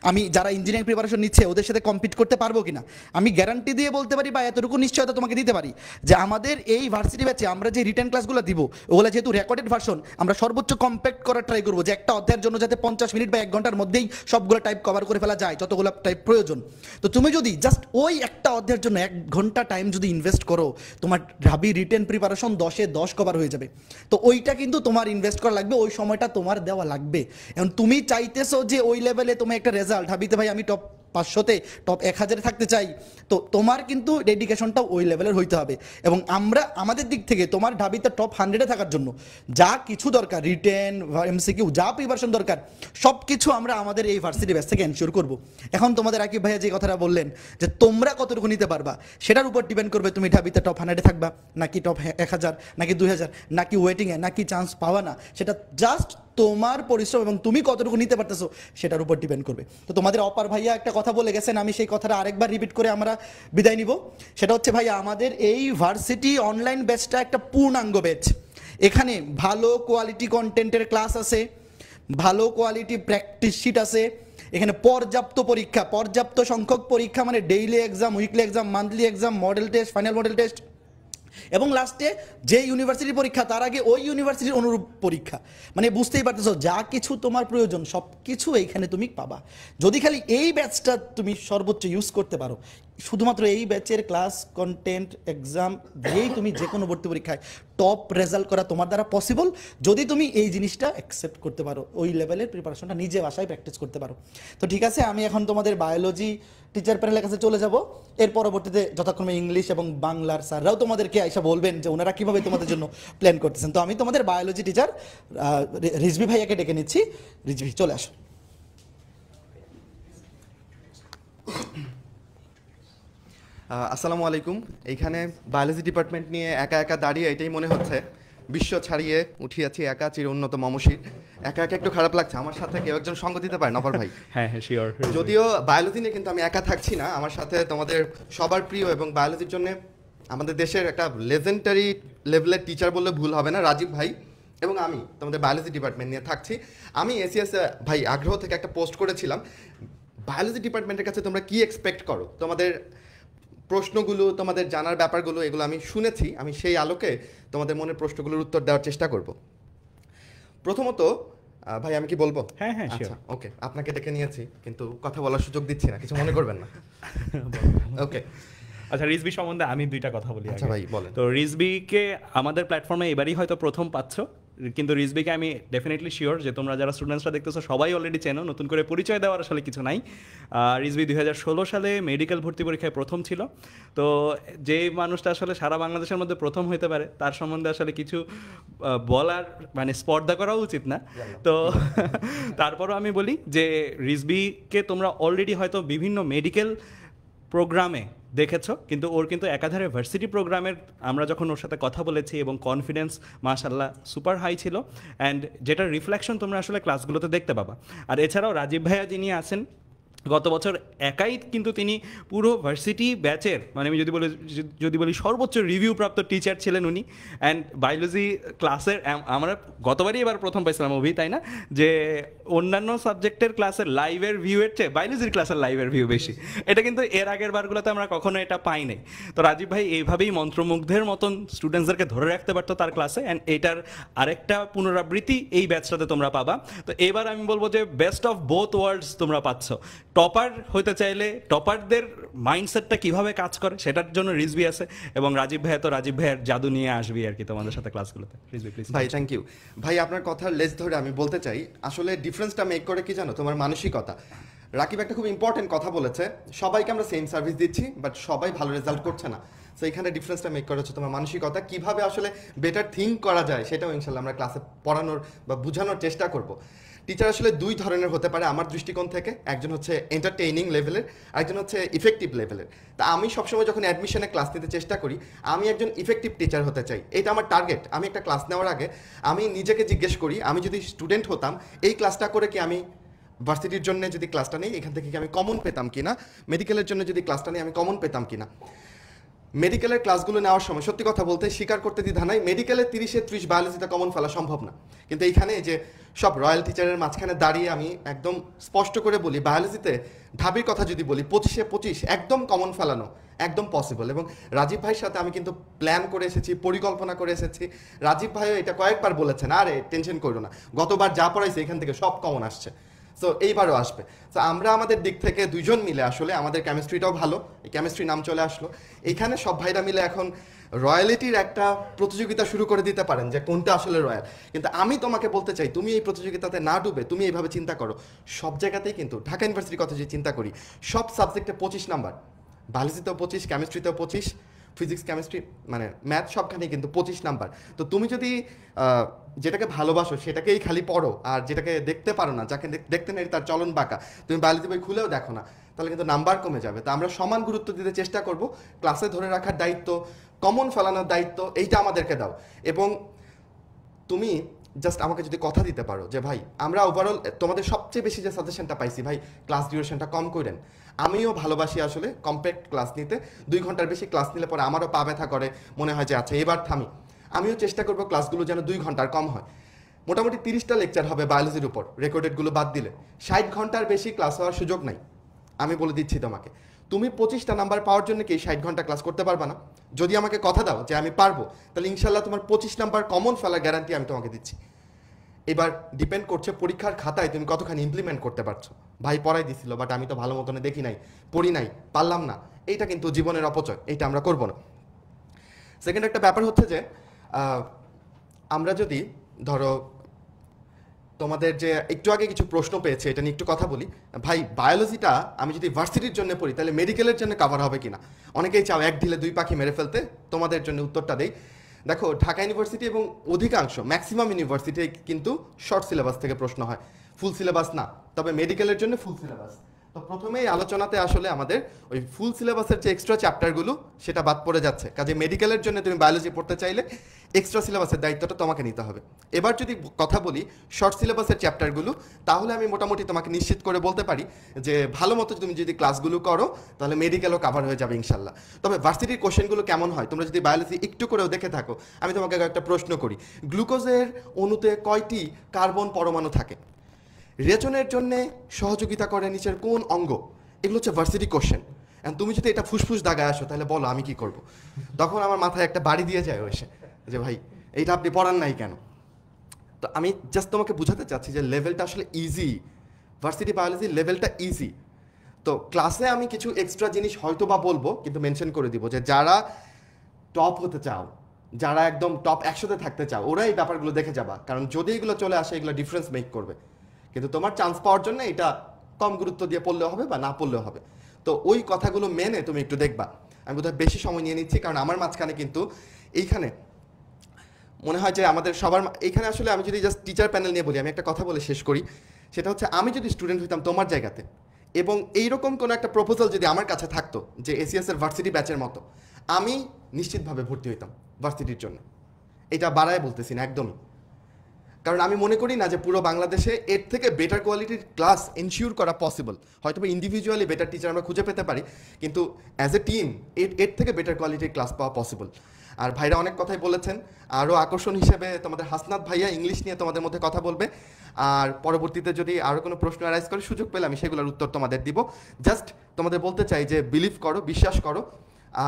আমি যারা ইঞ্জিনিয়ারিং প্রিপারেশন নিচ্ছে ওদের সাথে কম্পিট করতে পারবো কিনা আমি গ্যারান্টি দিয়ে বলতে পারি বা এতটুকু নিশ্চয়তা তোমাকে দিতে পারি যে আমাদের এই ভার্সিটি ব্যাচে আমরা যে রিটেন ক্লাসগুলো দিব ওগুলো এগুলো যেহেতু রেকর্ডেড ভার্সন আমরা সর্বোচ্চ কম্প্যাক্ট করার ট্রাই করবো যে একটা অধ্যায়ের জন্য যাতে পঞ্চাশ মিনিট বা এক ঘন্টার মধ্যেই সবগুলো টাইপ কভার করে ফেলা যায় যতগুলো টাইপ প্রয়োজন তো তুমি যদি জাস্ট ওই একটা অধ্যায়ের জন্য এক ঘন্টা টাইম যদি ইনভেস্ট করো তোমার ঢাবি রিটার্ন প্রিপারেশন দশে দশ কভার হয়ে যাবে তো ওইটা কিন্তু তোমার ইনভেস্ট করা লাগবে ওই সময়টা তোমার দেওয়া লাগবে এখন তুমি চাইতেছো যে ওই লেভেলে তোমার একটা রেজাল্ট ঢাবিতে ভাই আমি টপ পাঁচশোতে টপ এক হাজারে থাকতে চাই তো তোমার কিন্তু ডেডিকেশনটা ওই লেভেলের হইতে হবে এবং আমরা আমাদের দিক থেকে তোমার ঢাবিতে টপ হান্ড্রেডে থাকার জন্য যা কিছু দরকার রিটেন এমসিকিউ যা প্রিপারেশন দরকার সব কিছু আমরা আমাদের এই ভার্সিটি ব্যাস থেকে এনশিওর করবো এখন তোমাদের আকিব ভাইয়া যে কথাটা বললেন যে তোমরা কতটুকু নিতে পারবা সেটার উপর ডিপেন্ড করবে তুমি ঢাবিতে টপ হান্ড্রেডে থাকবা নাকি টপ এক হাজার নাকি দুই হাজার নাকি ওয়েটিংয়ে নাকি চান্স পাওয়া না সেটা জাস্ট তোমার পরিশ্রম এবং তুমি কতটুকু নিতে পারতেছো সেটার উপর ডিপেন্ড করবে তো তোমাদের অপার ভাইয়া একটা কথা বলে গেছেন আমি সেই কথাটা আরেকবার রিপিট করে আমরা বিদায় নিব সেটা হচ্ছে ভাই আমাদের এই ভার্সিটি অনলাইন ব্যাচটা একটা পূর্ণাঙ্গ ব্যাচ এখানে ভালো কোয়ালিটি কন্টেন্টের ক্লাস আছে ভালো কোয়ালিটি প্র্যাকটিস শিট আছে এখানে পর্যাপ্ত পরীক্ষা পর্যাপ্ত সংখ্যক পরীক্ষা মানে daily exam weekly exam monthly exam model test final model test এবং লাস্টে যে ইউনিভার্সিটি পরীক্ষা তার আগে ওই ইউনিভার্সিটির অনুরূপ পরীক্ষা মানে বুঝতেই পারতেছ যা কিছু তোমার প্রয়োজন সব কিছু এইখানে তুমি পাবা যদি খালি এই ব্যাচটা তুমি সর্বোচ্চ ইউজ করতে পারো শুধুমাত্র এই ব্যাচের ক্লাস কন্টেন্ট এক্সাম দিয়েই তুমি যে কোনো ভর্তি পরীক্ষায় টপ রেজাল্ট করা তোমার দ্বারা পসিবল যদি তুমি এই জিনিসটা অ্যাকসেপ্ট করতে পারো ওই লেভেলের প্রিপারেশনটা নিজে বাসায় প্র্যাকটিস করতে পারো তো ঠিক আছে আমি এখন তোমাদের বায়োলজি টিচার প্যানেলের কাছে চলে যাব এর পরবর্তীতে যথাক্রমে ইংলিশ এবং বাংলার স্যাররাও তোমাদেরকে আইসা বলবেন যে ওনারা কীভাবে তোমাদের জন্য প্ল্যান করতেছেন তো আমি তোমাদের বায়োলজি টিচার রিজভি ভাইয়াকে ডেকে নিচ্ছি রিজভি চলে আসো আসসালামু আলাইকুম এইখানে বায়োলজি ডিপার্টমেন্ট নিয়ে একা একা দাঁড়িয়ে এটাই মনে হচ্ছে বিশ্ব ছাড়িয়ে আছি একা চির উন্নত মমসির একা একা একটু খারাপ লাগছে আমার সাথে কেউ একজন সঙ্গ দিতে পারে নভার ভাই হ্যাঁ হ্যাঁ শিওর যদিও বায়োলজি নিয়ে কিন্তু আমি একা থাকছি না আমার সাথে তোমাদের সবার প্রিয় এবং বায়োলজির জন্য আমাদের দেশের একটা লেজেন্ডারি লেভেলের টিচার বললে ভুল হবে না রাজীব ভাই এবং আমি তোমাদের বায়োলজি ডিপার্টমেন্ট নিয়ে থাকছি আমি এসিএস ভাই আগ্রহ থেকে একটা পোস্ট করেছিলাম বায়োলজি ডিপার্টমেন্টের কাছে তোমরা কি এক্সপেক্ট করো তোমাদের প্রশ্নগুলো তোমাদের জানার ব্যাপারগুলো এগুলো আমি শুনেছি আমি সেই আলোকে তোমাদের মনের প্রশ্নগুলোর উত্তর দেওয়ার চেষ্টা করব প্রথমত ভাই আমি কি বলবো হ্যাঁ হ্যাঁ ওকে আচ্ছা, আপনাকে ডেকে নিয়েছি কিন্তু কথা বলার সুযোগ দিচ্ছি না কিছু মনে করবেন না ওকে আচ্ছা রিজবি সম্বন্ধে আমি দুইটা কথা বলি আচ্ছা ভাই বলেন তো রিজবিকে আমাদের প্ল্যাটফর্মে এবারই হয়তো প্রথম পাচ্ছ কিন্তু রিজবিকে আমি ডেফিনেটলি শিওর যে তোমরা যারা স্টুডেন্টসরা দেখতেছো সবাই অলরেডি চেনো নতুন করে পরিচয় দেওয়ার আসলে কিছু নাই রিজবি দুই সালে মেডিকেল ভর্তি পরীক্ষায় প্রথম ছিল তো যে মানুষটা আসলে সারা বাংলাদেশের মধ্যে প্রথম হইতে পারে তার সম্বন্ধে আসলে কিছু বলার মানে স্পর্ধা করা উচিত না তো তারপরও আমি বলি যে রিজবিকে তোমরা অলরেডি হয়তো বিভিন্ন মেডিকেল প্রোগ্রামে দেখেছো কিন্তু ওর কিন্তু একাধারে ভার্সিটি প্রোগ্রামের আমরা যখন ওর সাথে কথা বলেছি এবং কনফিডেন্স মাশাল্লাহ সুপার হাই ছিল অ্যান্ড যেটার রিফ্লেকশন তোমরা আসলে ক্লাসগুলোতে দেখতে পাবা আর এছাড়াও রাজীব ভাইয়া যিনি আছেন গত বছর একাই কিন্তু তিনি পুরো ভার্সিটি ব্যাচের মানে আমি যদি বলি যদি বলি সর্বোচ্চ রিভিউ প্রাপ্ত টিচার ছিলেন উনি অ্যান্ড বায়োলজি ক্লাসের আমরা গতবারই এবার প্রথম পাইছিলাম অভি তাই না যে অন্যান্য সাবজেক্টের ক্লাসের লাইভের ভিউয়ের চেয়ে বায়োলজির ক্লাসের লাইভের ভিউ বেশি এটা কিন্তু এর আগের বারগুলোতে আমরা কখনো এটা পাই নাই তো রাজীব ভাই এইভাবেই মন্ত্রমুগ্ধের মতন স্টুডেন্টসদেরকে ধরে রাখতে পারতো তার ক্লাসে অ্যান্ড এটার আরেকটা পুনরাবৃত্তি এই ব্যাচটাতে তোমরা পাবা তো এবার আমি বলবো যে বেস্ট অফ বোথ ওয়ার্ল্ডস তোমরা পাচ্ছ টপার হতে চাইলে টপারদের মাইন্ডসেটটা কিভাবে কাজ করে সেটার জন্য রিজবি আছে এবং রাজীব ভাইয়া তো রাজীব ভাইয়ের জাদু নিয়ে আসবি আর কি তোমাদের সাথে ক্লাসগুলোতে রিজবি প্লিজ ভাই থ্যাংক ইউ ভাই আপনার কথার লেজ ধরে আমি বলতে চাই আসলে ডিফারেন্সটা মেক করে কি জানো তোমার মানসিকতা রাকিব একটা খুব ইম্পর্টেন্ট কথা বলেছে সবাইকে আমরা সেম সার্ভিস দিচ্ছি বাট সবাই ভালো রেজাল্ট করছে না সো এখানে ডিফারেন্সটা মেক করা হচ্ছে তোমার মানসিকতা কীভাবে আসলে বেটার থিঙ্ক করা যায় সেটাও ইনশাল্লাহ আমরা ক্লাসে পড়ানোর বা বোঝানোর চেষ্টা করব টিচার আসলে দুই ধরনের হতে পারে আমার দৃষ্টিকোণ থেকে একজন হচ্ছে এন্টারটেইনিং লেভেলের একজন হচ্ছে ইফেক্টিভ লেভেলের তা আমি সবসময় যখন অ্যাডমিশনে ক্লাস নিতে চেষ্টা করি আমি একজন ইফেক্টিভ টিচার হতে চাই এটা আমার টার্গেট আমি একটা ক্লাস নেওয়ার আগে আমি নিজেকে জিজ্ঞেস করি আমি যদি স্টুডেন্ট হতাম এই ক্লাসটা করে কি আমি ভার্সিটির জন্য যদি ক্লাসটা নেই এখান থেকে কি আমি কমন পেতাম কিনা মেডিকেলের জন্য যদি ক্লাসটা নেই আমি কমন পেতাম কিনা মেডিকেলের ক্লাসগুলো নেওয়ার সময় সত্যি কথা বলতে স্বীকার করতে দ্বিধা নাই মেডিকেলে তিরিশে ত্রিশ বায়োলজিতে কমন ফেলা সম্ভব না কিন্তু এইখানে যে সব রয়্যাল টিচারের মাঝখানে দাঁড়িয়ে আমি একদম স্পষ্ট করে বলি বায়োলজিতে ঢাবির কথা যদি বলি পঁচিশে পঁচিশ একদম কমন ফেলানো একদম পসিবল এবং রাজীব ভাইয়ের সাথে আমি কিন্তু প্ল্যান করে এসেছি পরিকল্পনা করে এসেছি রাজীব ভাইও এটা কয়েকবার বলেছেন আরে টেনশন করো না গতবার যা পড়াইছে এখান থেকে সব কমন আসছে সো এইবারও আসবে তো আমরা আমাদের দিক থেকে দুজন মিলে আসলে আমাদের কেমিস্ট্রিটাও ভালো এই কেমিস্ট্রি নাম চলে আসলো এখানে সব ভাইরা মিলে এখন রয়্যালিটির একটা প্রতিযোগিতা শুরু করে দিতে পারেন যে কোনটা আসলে রয়্যাল কিন্তু আমি তোমাকে বলতে চাই তুমি এই প্রতিযোগিতাতে না ডুবে তুমি এইভাবে চিন্তা করো সব জায়গাতেই কিন্তু ঢাকা ইউনিভার্সিটির কথা যে চিন্তা করি সব সাবজেক্টে পঁচিশ নাম্বার বায়োলজিতেও পঁচিশ কেমিস্ট্রিতেও পঁচিশ ফিজিক্স কেমিস্ট্রি মানে ম্যাথ সবখানেই কিন্তু পঁচিশ নাম্বার তো তুমি যদি যেটাকে ভালোবাসো সেটাকেই খালি পড়ো আর যেটাকে দেখতে পারো না যাকে দেখতে নেই তার চলন বাঁকা তুমি বালিতে বই খুলেও দেখো না তাহলে কিন্তু নাম্বার কমে যাবে তো আমরা সমান গুরুত্ব দিতে চেষ্টা করব ক্লাসে ধরে রাখার দায়িত্ব কমন ফেলানোর দায়িত্ব এইটা আমাদেরকে দাও এবং তুমি জাস্ট আমাকে যদি কথা দিতে পারো যে ভাই আমরা ওভারঅল তোমাদের সবচেয়ে বেশি যে সাজেশনটা পাইছি ভাই ক্লাস ডিউরেশনটা কম করেন আমিও ভালোবাসি আসলে কম্প্যাক্ট ক্লাস নিতে দুই ঘন্টার বেশি ক্লাস নিলে পরে আমারও পা ব্যথা করে মনে হয় যে আচ্ছা এবার থামি আমিও চেষ্টা করব ক্লাসগুলো যেন দুই ঘন্টার কম হয় মোটামুটি তিরিশটা লেকচার হবে বায়োলজির উপর রেকর্ডেডগুলো বাদ দিলে ষাট ঘন্টার বেশি ক্লাস হওয়ার সুযোগ নাই আমি বলে দিচ্ছি তোমাকে তুমি পঁচিশটা নাম্বার পাওয়ার জন্য কি ষাট ঘন্টা ক্লাস করতে পারবে না যদি আমাকে কথা দাও যে আমি পারবো তাহলে ইনশাল্লাহ তোমার পঁচিশ নাম্বার কমন ফেলার গ্যারান্টি আমি তোমাকে দিচ্ছি এবার ডিপেন্ড করছে পরীক্ষার খাতায় তুমি কতখানি ইমপ্লিমেন্ট করতে পারছো ভাই পড়াই দিছিল বাট আমি তো ভালো মতনে দেখি নাই পড়ি নাই পারলাম না এইটা কিন্তু জীবনের অপচয় এইটা আমরা করবো না সেকেন্ড একটা ব্যাপার হচ্ছে যে আমরা যদি ধরো তোমাদের যে একটু আগে কিছু প্রশ্ন পেয়েছে এটা নিয়ে একটু কথা বলি ভাই বায়োলজিটা আমি যদি ভার্সিটির জন্য পড়ি তাহলে মেডিকেলের জন্য কাভার হবে কিনা অনেকেই চাও এক ঢিলে দুই পাখি মেরে ফেলতে তোমাদের জন্য উত্তরটা দেই দেখো ঢাকা ইউনিভার্সিটি এবং অধিকাংশ ম্যাক্সিমাম ইউনিভার্সিটি কিন্তু শর্ট সিলেবাস থেকে প্রশ্ন হয় ফুল সিলেবাস না তবে মেডিকেলের জন্য ফুল সিলেবাস তো প্রথমেই আলোচনাতে আসলে আমাদের ওই ফুল সিলেবাসের যে এক্সট্রা চ্যাপ্টারগুলো সেটা বাদ পড়ে যাচ্ছে কাজে মেডিকেলের জন্য তুমি বায়োলজি পড়তে চাইলে এক্সট্রা সিলেবাসের দায়িত্বটা তোমাকে নিতে হবে এবার যদি কথা বলি শর্ট সিলেবাসের চ্যাপ্টারগুলো তাহলে আমি মোটামুটি তোমাকে নিশ্চিত করে বলতে পারি যে ভালো মতো তুমি যদি ক্লাসগুলো করো তাহলে মেডিকেলও কাভার হয়ে যাবে ইনশাল্লাহ তবে ভার্সিটির কোশ্চেনগুলো কেমন হয় তোমরা যদি বায়োলজি একটু করেও দেখে থাকো আমি তোমাকে একটা প্রশ্ন করি গ্লুকোজের অণুতে কয়টি কার্বন পরমাণু থাকে রেচনের জন্য সহযোগিতা করে নিচের কোন অঙ্গ এগুলো হচ্ছে ভার্সিটি কোশ্চেন অ্যান্ড তুমি যদি এটা ফুসফুস দাগায় আসো তাহলে বলো আমি কি করব। তখন আমার মাথায় একটা বাড়ি দিয়ে যায় এসে যে ভাই এইটা আপনি পড়ান নাই কেন তো আমি জাস্ট তোমাকে বুঝাতে চাচ্ছি যে লেভেলটা আসলে ইজি ভার্সিটি বায়োলজি লেভেলটা ইজি তো ক্লাসে আমি কিছু এক্সট্রা জিনিস হয়তো বা বলবো কিন্তু মেনশন করে দিব যে যারা টপ হতে চাও যারা একদম টপ একসাথে থাকতে চাও ওরা এই ব্যাপারগুলো দেখে যাবা কারণ যদি এগুলো চলে আসে এগুলো ডিফারেন্স মেক করবে কিন্তু তোমার চান্স পাওয়ার জন্য এটা কম গুরুত্ব দিয়ে পড়লেও হবে বা না পড়লেও হবে তো ওই কথাগুলো মেনে তুমি একটু দেখবা আমি বোধহয় বেশি সময় নিয়ে নিচ্ছি কারণ আমার মাঝখানে কিন্তু এইখানে মনে হয় যে আমাদের সবার এইখানে আসলে আমি যদি জাস্ট টিচার প্যানেল নিয়ে বলি আমি একটা কথা বলে শেষ করি সেটা হচ্ছে আমি যদি স্টুডেন্ট হইতাম তোমার জায়গাতে এবং এইরকম কোনো একটা প্রপোজাল যদি আমার কাছে থাকতো যে এসিএসের ভার্সিটি ব্যাচের মতো আমি নিশ্চিতভাবে ভর্তি হইতাম ভার্সিটির জন্য এটা বাড়ায় বলতেছি না একদমই কারণ আমি মনে করি না যে পুরো বাংলাদেশে এর থেকে বেটার কোয়ালিটির ক্লাস এনশিওর করা পসিবল হয়তো ইন্ডিভিজুয়ালি বেটার টিচার আমরা খুঁজে পেতে পারি কিন্তু অ্যাজ এ টিম এর এর থেকে বেটার কোয়ালিটির ক্লাস পাওয়া পসিবল আর ভাইরা অনেক কথাই বলেছেন আরও আকর্ষণ হিসেবে তোমাদের হাসনাত ভাইয়া ইংলিশ নিয়ে তোমাদের মধ্যে কথা বলবে আর পরবর্তীতে যদি আরও কোনো প্রশ্ন অ্যারাইজ করে সুযোগ পেলে আমি সেগুলোর উত্তর তোমাদের দিব জাস্ট তোমাদের বলতে চাই যে বিলিভ করো বিশ্বাস করো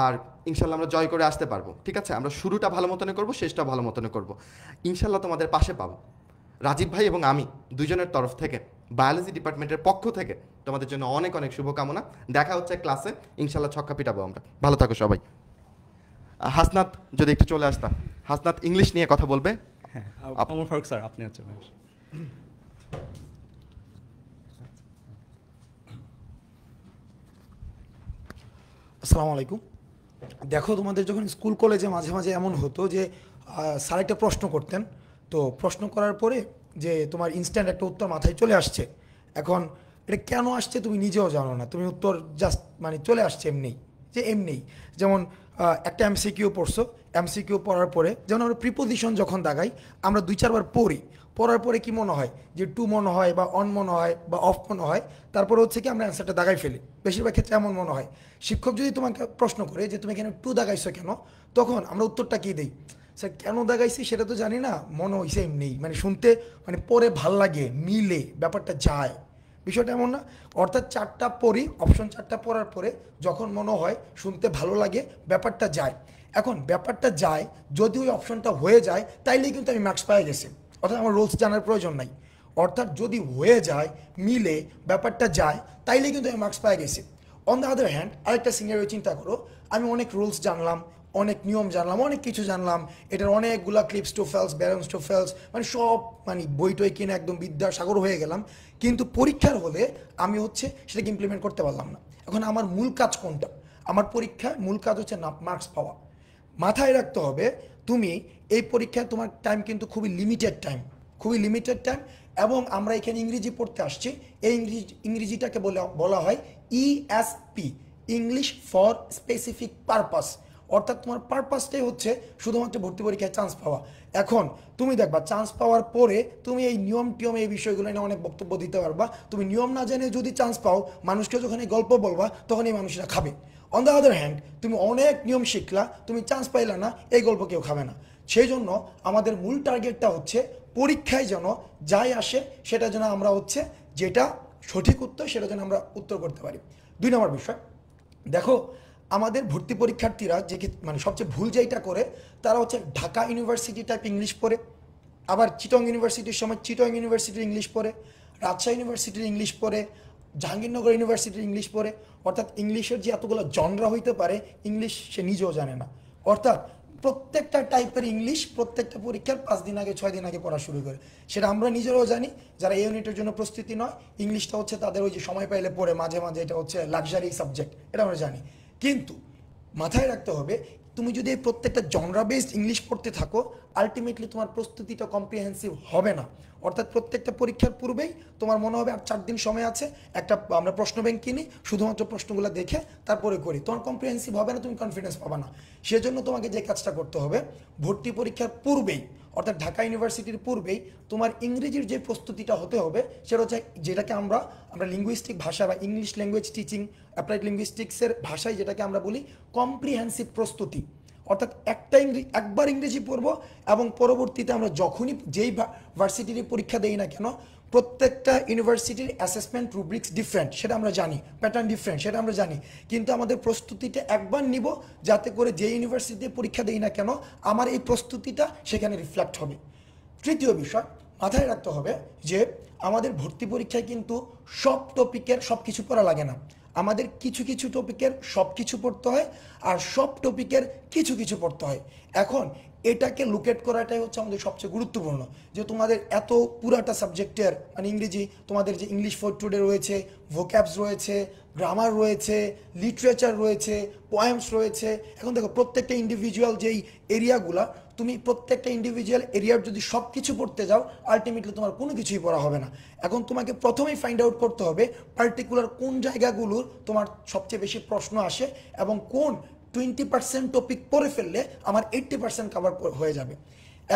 আর ইনশাল্লাহ আমরা জয় করে আসতে পারবো ঠিক আছে আমরা শুরুটা ভালো মতনে করবো শেষটা ভালো মতনে করবো ইনশাল্লাহ তোমাদের পাশে পাবো রাজীব ভাই এবং আমি দুজনের তরফ থেকে বায়োলজি ডিপার্টমেন্টের পক্ষ থেকে তোমাদের জন্য অনেক অনেক শুভকামনা দেখা হচ্ছে ক্লাসে ইনশাল্লাহ ছক্কা পিটাবো আমরা ভালো থাকো সবাই হাসনাত যদি একটু চলে আসতাম হাসনাত ইংলিশ নিয়ে কথা বলবে হ্যাঁ আপনি আসসালামু আলাইকুম দেখো তোমাদের যখন স্কুল কলেজে মাঝে মাঝে এমন হতো যে স্যার একটা প্রশ্ন করতেন তো প্রশ্ন করার পরে যে তোমার ইনস্ট্যান্ট একটা উত্তর মাথায় চলে আসছে এখন এটা কেন আসছে তুমি নিজেও জানো না তুমি উত্তর জাস্ট মানে চলে আসছে এমনি যে এমনি যেমন একটা এমসিকিউ পড়ছো এমসিকিউ পড়ার পরে যেমন আমরা প্রিপোজিশন যখন দাগাই আমরা দুই চারবার পড়ি পড়ার পরে কি মনে হয় যে টু মনে হয় বা অন মনে হয় বা অফ মনে হয় তারপর হচ্ছে কি আমরা অ্যান্সারটা দাগাই ফেলি বেশিরভাগ ক্ষেত্রে এমন মনে হয় শিক্ষক যদি তোমাকে প্রশ্ন করে যে তুমি এখানে টু দাগাইছো কেন তখন আমরা উত্তরটা কী দিই স্যার কেন দাগাইছি সেটা তো জানি না মনে হয়েছে এমনি মানে শুনতে মানে পরে ভাল লাগে মিলে ব্যাপারটা যায় বিষয়টা এমন না অর্থাৎ চারটা পড়ি অপশন চারটা পড়ার পরে যখন মনে হয় শুনতে ভালো লাগে ব্যাপারটা যায় এখন ব্যাপারটা যায় যদি ওই অপশনটা হয়ে যায় তাইলেই কিন্তু আমি মার্কস পাই গেছি অর্থাৎ আমার রোলস জানার প্রয়োজন নাই অর্থাৎ যদি হয়ে যায় মিলে ব্যাপারটা যায় তাইলে কিন্তু আমি মার্কস পাই গেছি অন দ্য আদার হ্যান্ড আরেকটা সিনিয়র চিন্তা করো আমি অনেক রুলস জানলাম অনেক নিয়ম জানলাম অনেক কিছু জানলাম এটার অনেকগুলা ক্লিপস টু ফেলস ব্যালেন্স টু ফেলস মানে সব মানে বই টই কিনে একদম সাগর হয়ে গেলাম কিন্তু পরীক্ষার হলে আমি হচ্ছে সেটাকে ইমপ্লিমেন্ট করতে পারলাম না এখন আমার মূল কাজ কোনটা আমার পরীক্ষার মূল কাজ হচ্ছে না মার্কস পাওয়া মাথায় রাখতে হবে তুমি এই পরীক্ষায় তোমার টাইম কিন্তু খুবই লিমিটেড টাইম খুবই লিমিটেড টাইম এবং আমরা এখানে ইংরেজি পড়তে আসছি এই ইংরেজি ইংরেজিটাকে বলা বলা হয় ESP English for specific purpose অর্থাৎ তোমার পারপাসটাই হচ্ছে শুধুমাত্র ভর্তি পরীক্ষায় চান্স পাওয়া এখন তুমি দেখবা চান্স পাওয়ার পরে তুমি এই নিয়ম টিয়ম এই বিষয়গুলো নিয়ে অনেক বক্তব্য দিতে পারবা তুমি নিয়ম না জেনে যদি চান্স পাও মানুষকে যখন এই গল্প বলবা তখন এই মানুষরা খাবে অন দ্য আদার হ্যান্ড তুমি অনেক নিয়ম শিখলা তুমি চান্স পাইলা না এই গল্প কেউ খাবে না সেই জন্য আমাদের মূল টার্গেটটা হচ্ছে পরীক্ষায় যেন যাই আসে সেটা যেন আমরা হচ্ছে যেটা সঠিক উত্তর সেটা যেন আমরা উত্তর করতে পারি দুই নম্বর বিষয় দেখো আমাদের ভর্তি পরীক্ষার্থীরা যে মানে সবচেয়ে ভুল যেটা করে তারা হচ্ছে ঢাকা ইউনিভার্সিটি টাইপ ইংলিশ পড়ে আবার চিটং ইউনিভার্সিটির সময় চিটং ইউনিভার্সিটির ইংলিশ পড়ে রাজশাহী ইউনিভার্সিটির ইংলিশ পড়ে জাহাঙ্গীরনগর ইউনিভার্সিটির ইংলিশ পড়ে অর্থাৎ ইংলিশের যে এতগুলো জনরা হইতে পারে ইংলিশ সে নিজেও জানে না অর্থাৎ প্রত্যেকটা টাইপের ইংলিশ প্রত্যেকটা পরীক্ষার পাঁচ দিন আগে ছয় দিন আগে পড়া শুরু করে সেটা আমরা নিজেরাও জানি যারা এই ইউনিটের জন্য প্রস্তুতি নয় ইংলিশটা হচ্ছে তাদের ওই যে সময় পাইলে পড়ে মাঝে মাঝে এটা হচ্ছে লাক্সারি সাবজেক্ট এটা আমরা জানি কিন্তু মাথায় রাখতে হবে তুমি যদি এই প্রত্যেকটা জনরা বেসড ইংলিশ পড়তে থাকো আলটিমেটলি তোমার প্রস্তুতিটা কম্প্রিহেন্সিভ হবে না অর্থাৎ প্রত্যেকটা পরীক্ষার পূর্বেই তোমার মনে হবে আর চার দিন সময় আছে একটা আমরা প্রশ্ন ব্যাংক কিনি শুধুমাত্র প্রশ্নগুলো দেখে তারপরে করি তোমার কম্প্রিহেন্সিভ হবে না তুমি কনফিডেন্স পাবে না সেজন্য তোমাকে যে কাজটা করতে হবে ভর্তি পরীক্ষার পূর্বেই অর্থাৎ ঢাকা ইউনিভার্সিটির পূর্বেই তোমার ইংরেজির যে প্রস্তুতিটা হতে হবে সেটা হচ্ছে যেটাকে আমরা আমরা লিঙ্গুইস্টিক ভাষা বা ইংলিশ ল্যাঙ্গুয়েজ টিচিং অ্যাপ্লাইড লিঙ্গুইস্টিক্সের ভাষায় যেটাকে আমরা বলি কম্প্রিহেন্সিভ প্রস্তুতি অর্থাৎ একটা ইংরেজি একবার ইংরেজি পড়ব এবং পরবর্তীতে আমরা যখনই যেই ভার্সিটির পরীক্ষা দেই না কেন প্রত্যেকটা ইউনিভার্সিটির অ্যাসেসমেন্ট রুব্রিক্স ডিফারেন্ট সেটা আমরা জানি প্যাটার্ন ডিফারেন্ট সেটা আমরা জানি কিন্তু আমাদের প্রস্তুতিটা একবার নিব যাতে করে যে ইউনিভার্সিটিতে পরীক্ষা দেই না কেন আমার এই প্রস্তুতিটা সেখানে রিফ্লেক্ট হবে তৃতীয় বিষয় মাথায় রাখতে হবে যে আমাদের ভর্তি পরীক্ষায় কিন্তু সব টপিকের সব কিছু পড়া লাগে না আমাদের কিছু কিছু টপিকের সব কিছু পড়তে হয় আর সব টপিকের কিছু কিছু পড়তে হয় এখন এটাকে লোকেট করাটাই হচ্ছে আমাদের সবচেয়ে গুরুত্বপূর্ণ যে তোমাদের এত পুরাটা সাবজেক্টের মানে ইংরেজি তোমাদের যে ইংলিশ ফোর টুডে রয়েছে ভোক্যাবস রয়েছে গ্রামার রয়েছে লিটারেচার রয়েছে পয়েমস রয়েছে এখন দেখো প্রত্যেকটা ইন্ডিভিজুয়াল যেই এরিয়াগুলা তুমি প্রত্যেকটা ইন্ডিভিজুয়াল এরিয়ার যদি সব কিছু পড়তে যাও আলটিমেটলি তোমার কোনো কিছুই পড়া হবে না এখন তোমাকে প্রথমেই ফাইন্ড আউট করতে হবে পার্টিকুলার কোন জায়গাগুলোর তোমার সবচেয়ে বেশি প্রশ্ন আসে এবং কোন টোয়েন্টি পার্সেন্ট টপিক পড়ে ফেললে আমার এইট্টি পার্সেন্ট কাভার হয়ে যাবে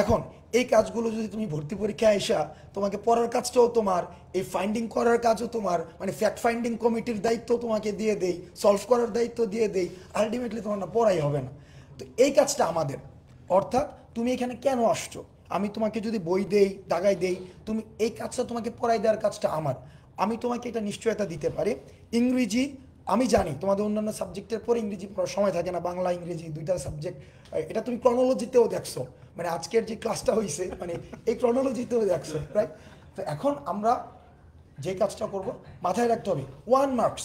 এখন এই কাজগুলো যদি তুমি ভর্তি পরীক্ষায় আসা তোমাকে পড়ার কাজটাও তোমার এই ফাইন্ডিং করার কাজও তোমার মানে ফ্যাক্ট ফাইন্ডিং কমিটির দায়িত্ব তোমাকে দিয়ে দেই সলভ করার দায়িত্ব দিয়ে দেই আলটিমেটলি তোমার না পড়াই হবে না তো এই কাজটা আমাদের অর্থাৎ তুমি এখানে কেন আসছো আমি তোমাকে যদি বই দেই দাগাই দেই তুমি এই কাজটা তোমাকে পড়াই দেওয়ার কাজটা আমার আমি তোমাকে এটা নিশ্চয়তা দিতে পারি ইংরেজি আমি জানি তোমাদের অন্যান্য সাবজেক্টের পরে ইংরেজি পড়ার সময় থাকে না বাংলা ইংরেজি দুইটা সাবজেক্ট এটা তুমি ক্রনোলজিতেও দেখছো মানে আজকের যে ক্লাসটা হয়েছে মানে এই ক্রনোলজিতেও দেখছো রাইট তো এখন আমরা যে কাজটা করব মাথায় রাখতে হবে ওয়ান মার্কস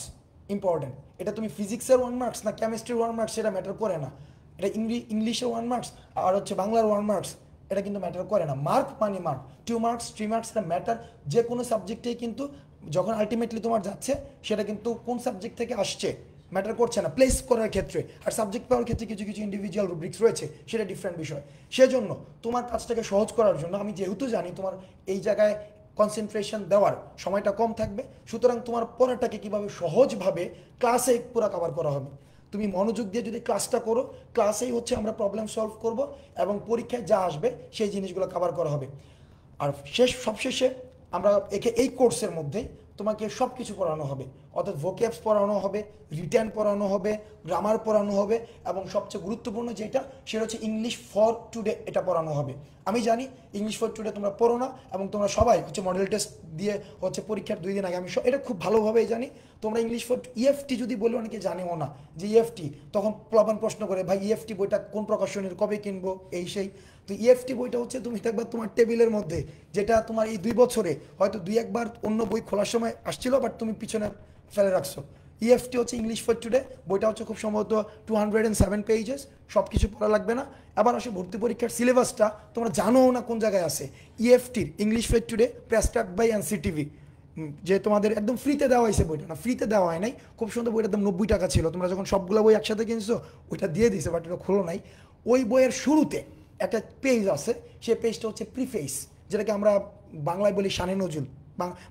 ইম্পর্টেন্ট এটা তুমি ফিজিক্সের ওয়ান মার্কস না কেমিস্ট্রির ওয়ান মার্কস সেটা ম্যাটার করে না এটা ইংলিশে ওয়ান মার্কস আর হচ্ছে বাংলার ওয়ান মার্কস এটা কিন্তু ম্যাটার করে না মার্ক মানে mark two marks three marks এটা ম্যাটার যে কোনো সাবজেক্টেই কিন্তু যখন আলটিমেটলি তোমার যাচ্ছে সেটা কিন্তু কোন সাবজেক্ট থেকে আসছে ম্যাটার করছে না প্লেস করার ক্ষেত্রে আর সাবজেক্ট পাওয়ার ক্ষেত্রে কিছু কিছু ইন্ডিভিজুয়াল রুব্রিক্স রয়েছে সেটা ডিফারেন্ট বিষয় সেজন্য তোমার কাজটাকে সহজ করার জন্য আমি যেহেতু জানি তোমার এই জায়গায় কনসেন্ট্রেশন দেওয়ার সময়টা কম থাকবে সুতরাং তোমার পড়াটাকে কীভাবে সহজভাবে ক্লাসে পুরো কভার করা হবে তুমি মনোযোগ দিয়ে যদি ক্লাসটা করো ক্লাসেই হচ্ছে আমরা প্রবলেম সলভ করব এবং পরীক্ষায় যা আসবে সেই জিনিসগুলো কভার করা হবে আর শেষ সবশেষে আমরা একে এই কোর্সের মধ্যে তোমাকে সব কিছু পড়ানো হবে অর্থাৎ ভোকেপস পড়ানো হবে রিটার্ন পড়ানো হবে গ্রামার পড়ানো হবে এবং সবচেয়ে গুরুত্বপূর্ণ যেটা সেটা হচ্ছে ইংলিশ ফর টুডে এটা পড়ানো হবে আমি জানি ইংলিশ ফর টুডে তোমরা পড়ো না এবং তোমরা সবাই হচ্ছে মডেল টেস্ট দিয়ে হচ্ছে পরীক্ষার দুই দিন আগে আমি এটা খুব ভালোভাবেই জানি তোমরা ইংলিশ ফর ইএফটি যদি বলে অনেকে জানেও না যে ইএফটি e তখন প্লাবন প্রশ্ন করে ভাই ইএফটি e বইটা কোন প্রকাশনীর কবে কিনবো এই সেই তো ইএফটি e বইটা হচ্ছে তুমি একবার তোমার টেবিলের মধ্যে যেটা তোমার এই দুই বছরে হয়তো দুই একবার অন্য বই খোলার সময় আসছিল বাট তুমি পিছনে ফেলে রাখছো ইএফটি e হচ্ছে ইংলিশ ফর টুডে বইটা হচ্ছে খুব সম্ভবত two hundred and seven pages সব কিছু পড়া লাগবে না আবার আসে ভর্তি পরীক্ষার সিলেবাসটা তোমরা জানো না কোন জায়গায় আছে ইএফটির ইংলিশ ফর টুডে প্রেস্টাক বাই এন সিটিভি যে তোমাদের একদম ফ্রিতে দেওয়া হয়েছে বইটা না ফ্রিতে দেওয়া হয় নাই খুব সুন্দর বইটা একদম নব্বই টাকা ছিল তোমরা যখন সবগুলো বই একসাথে কিনছো ওইটা দিয়ে দিয়েছে বাট এটা খোলো নাই ওই বইয়ের শুরুতে একটা পেজ আছে সেই পেজটা হচ্ছে প্রিফেস যেটাকে আমরা বাংলায় বলি শানে নজরুল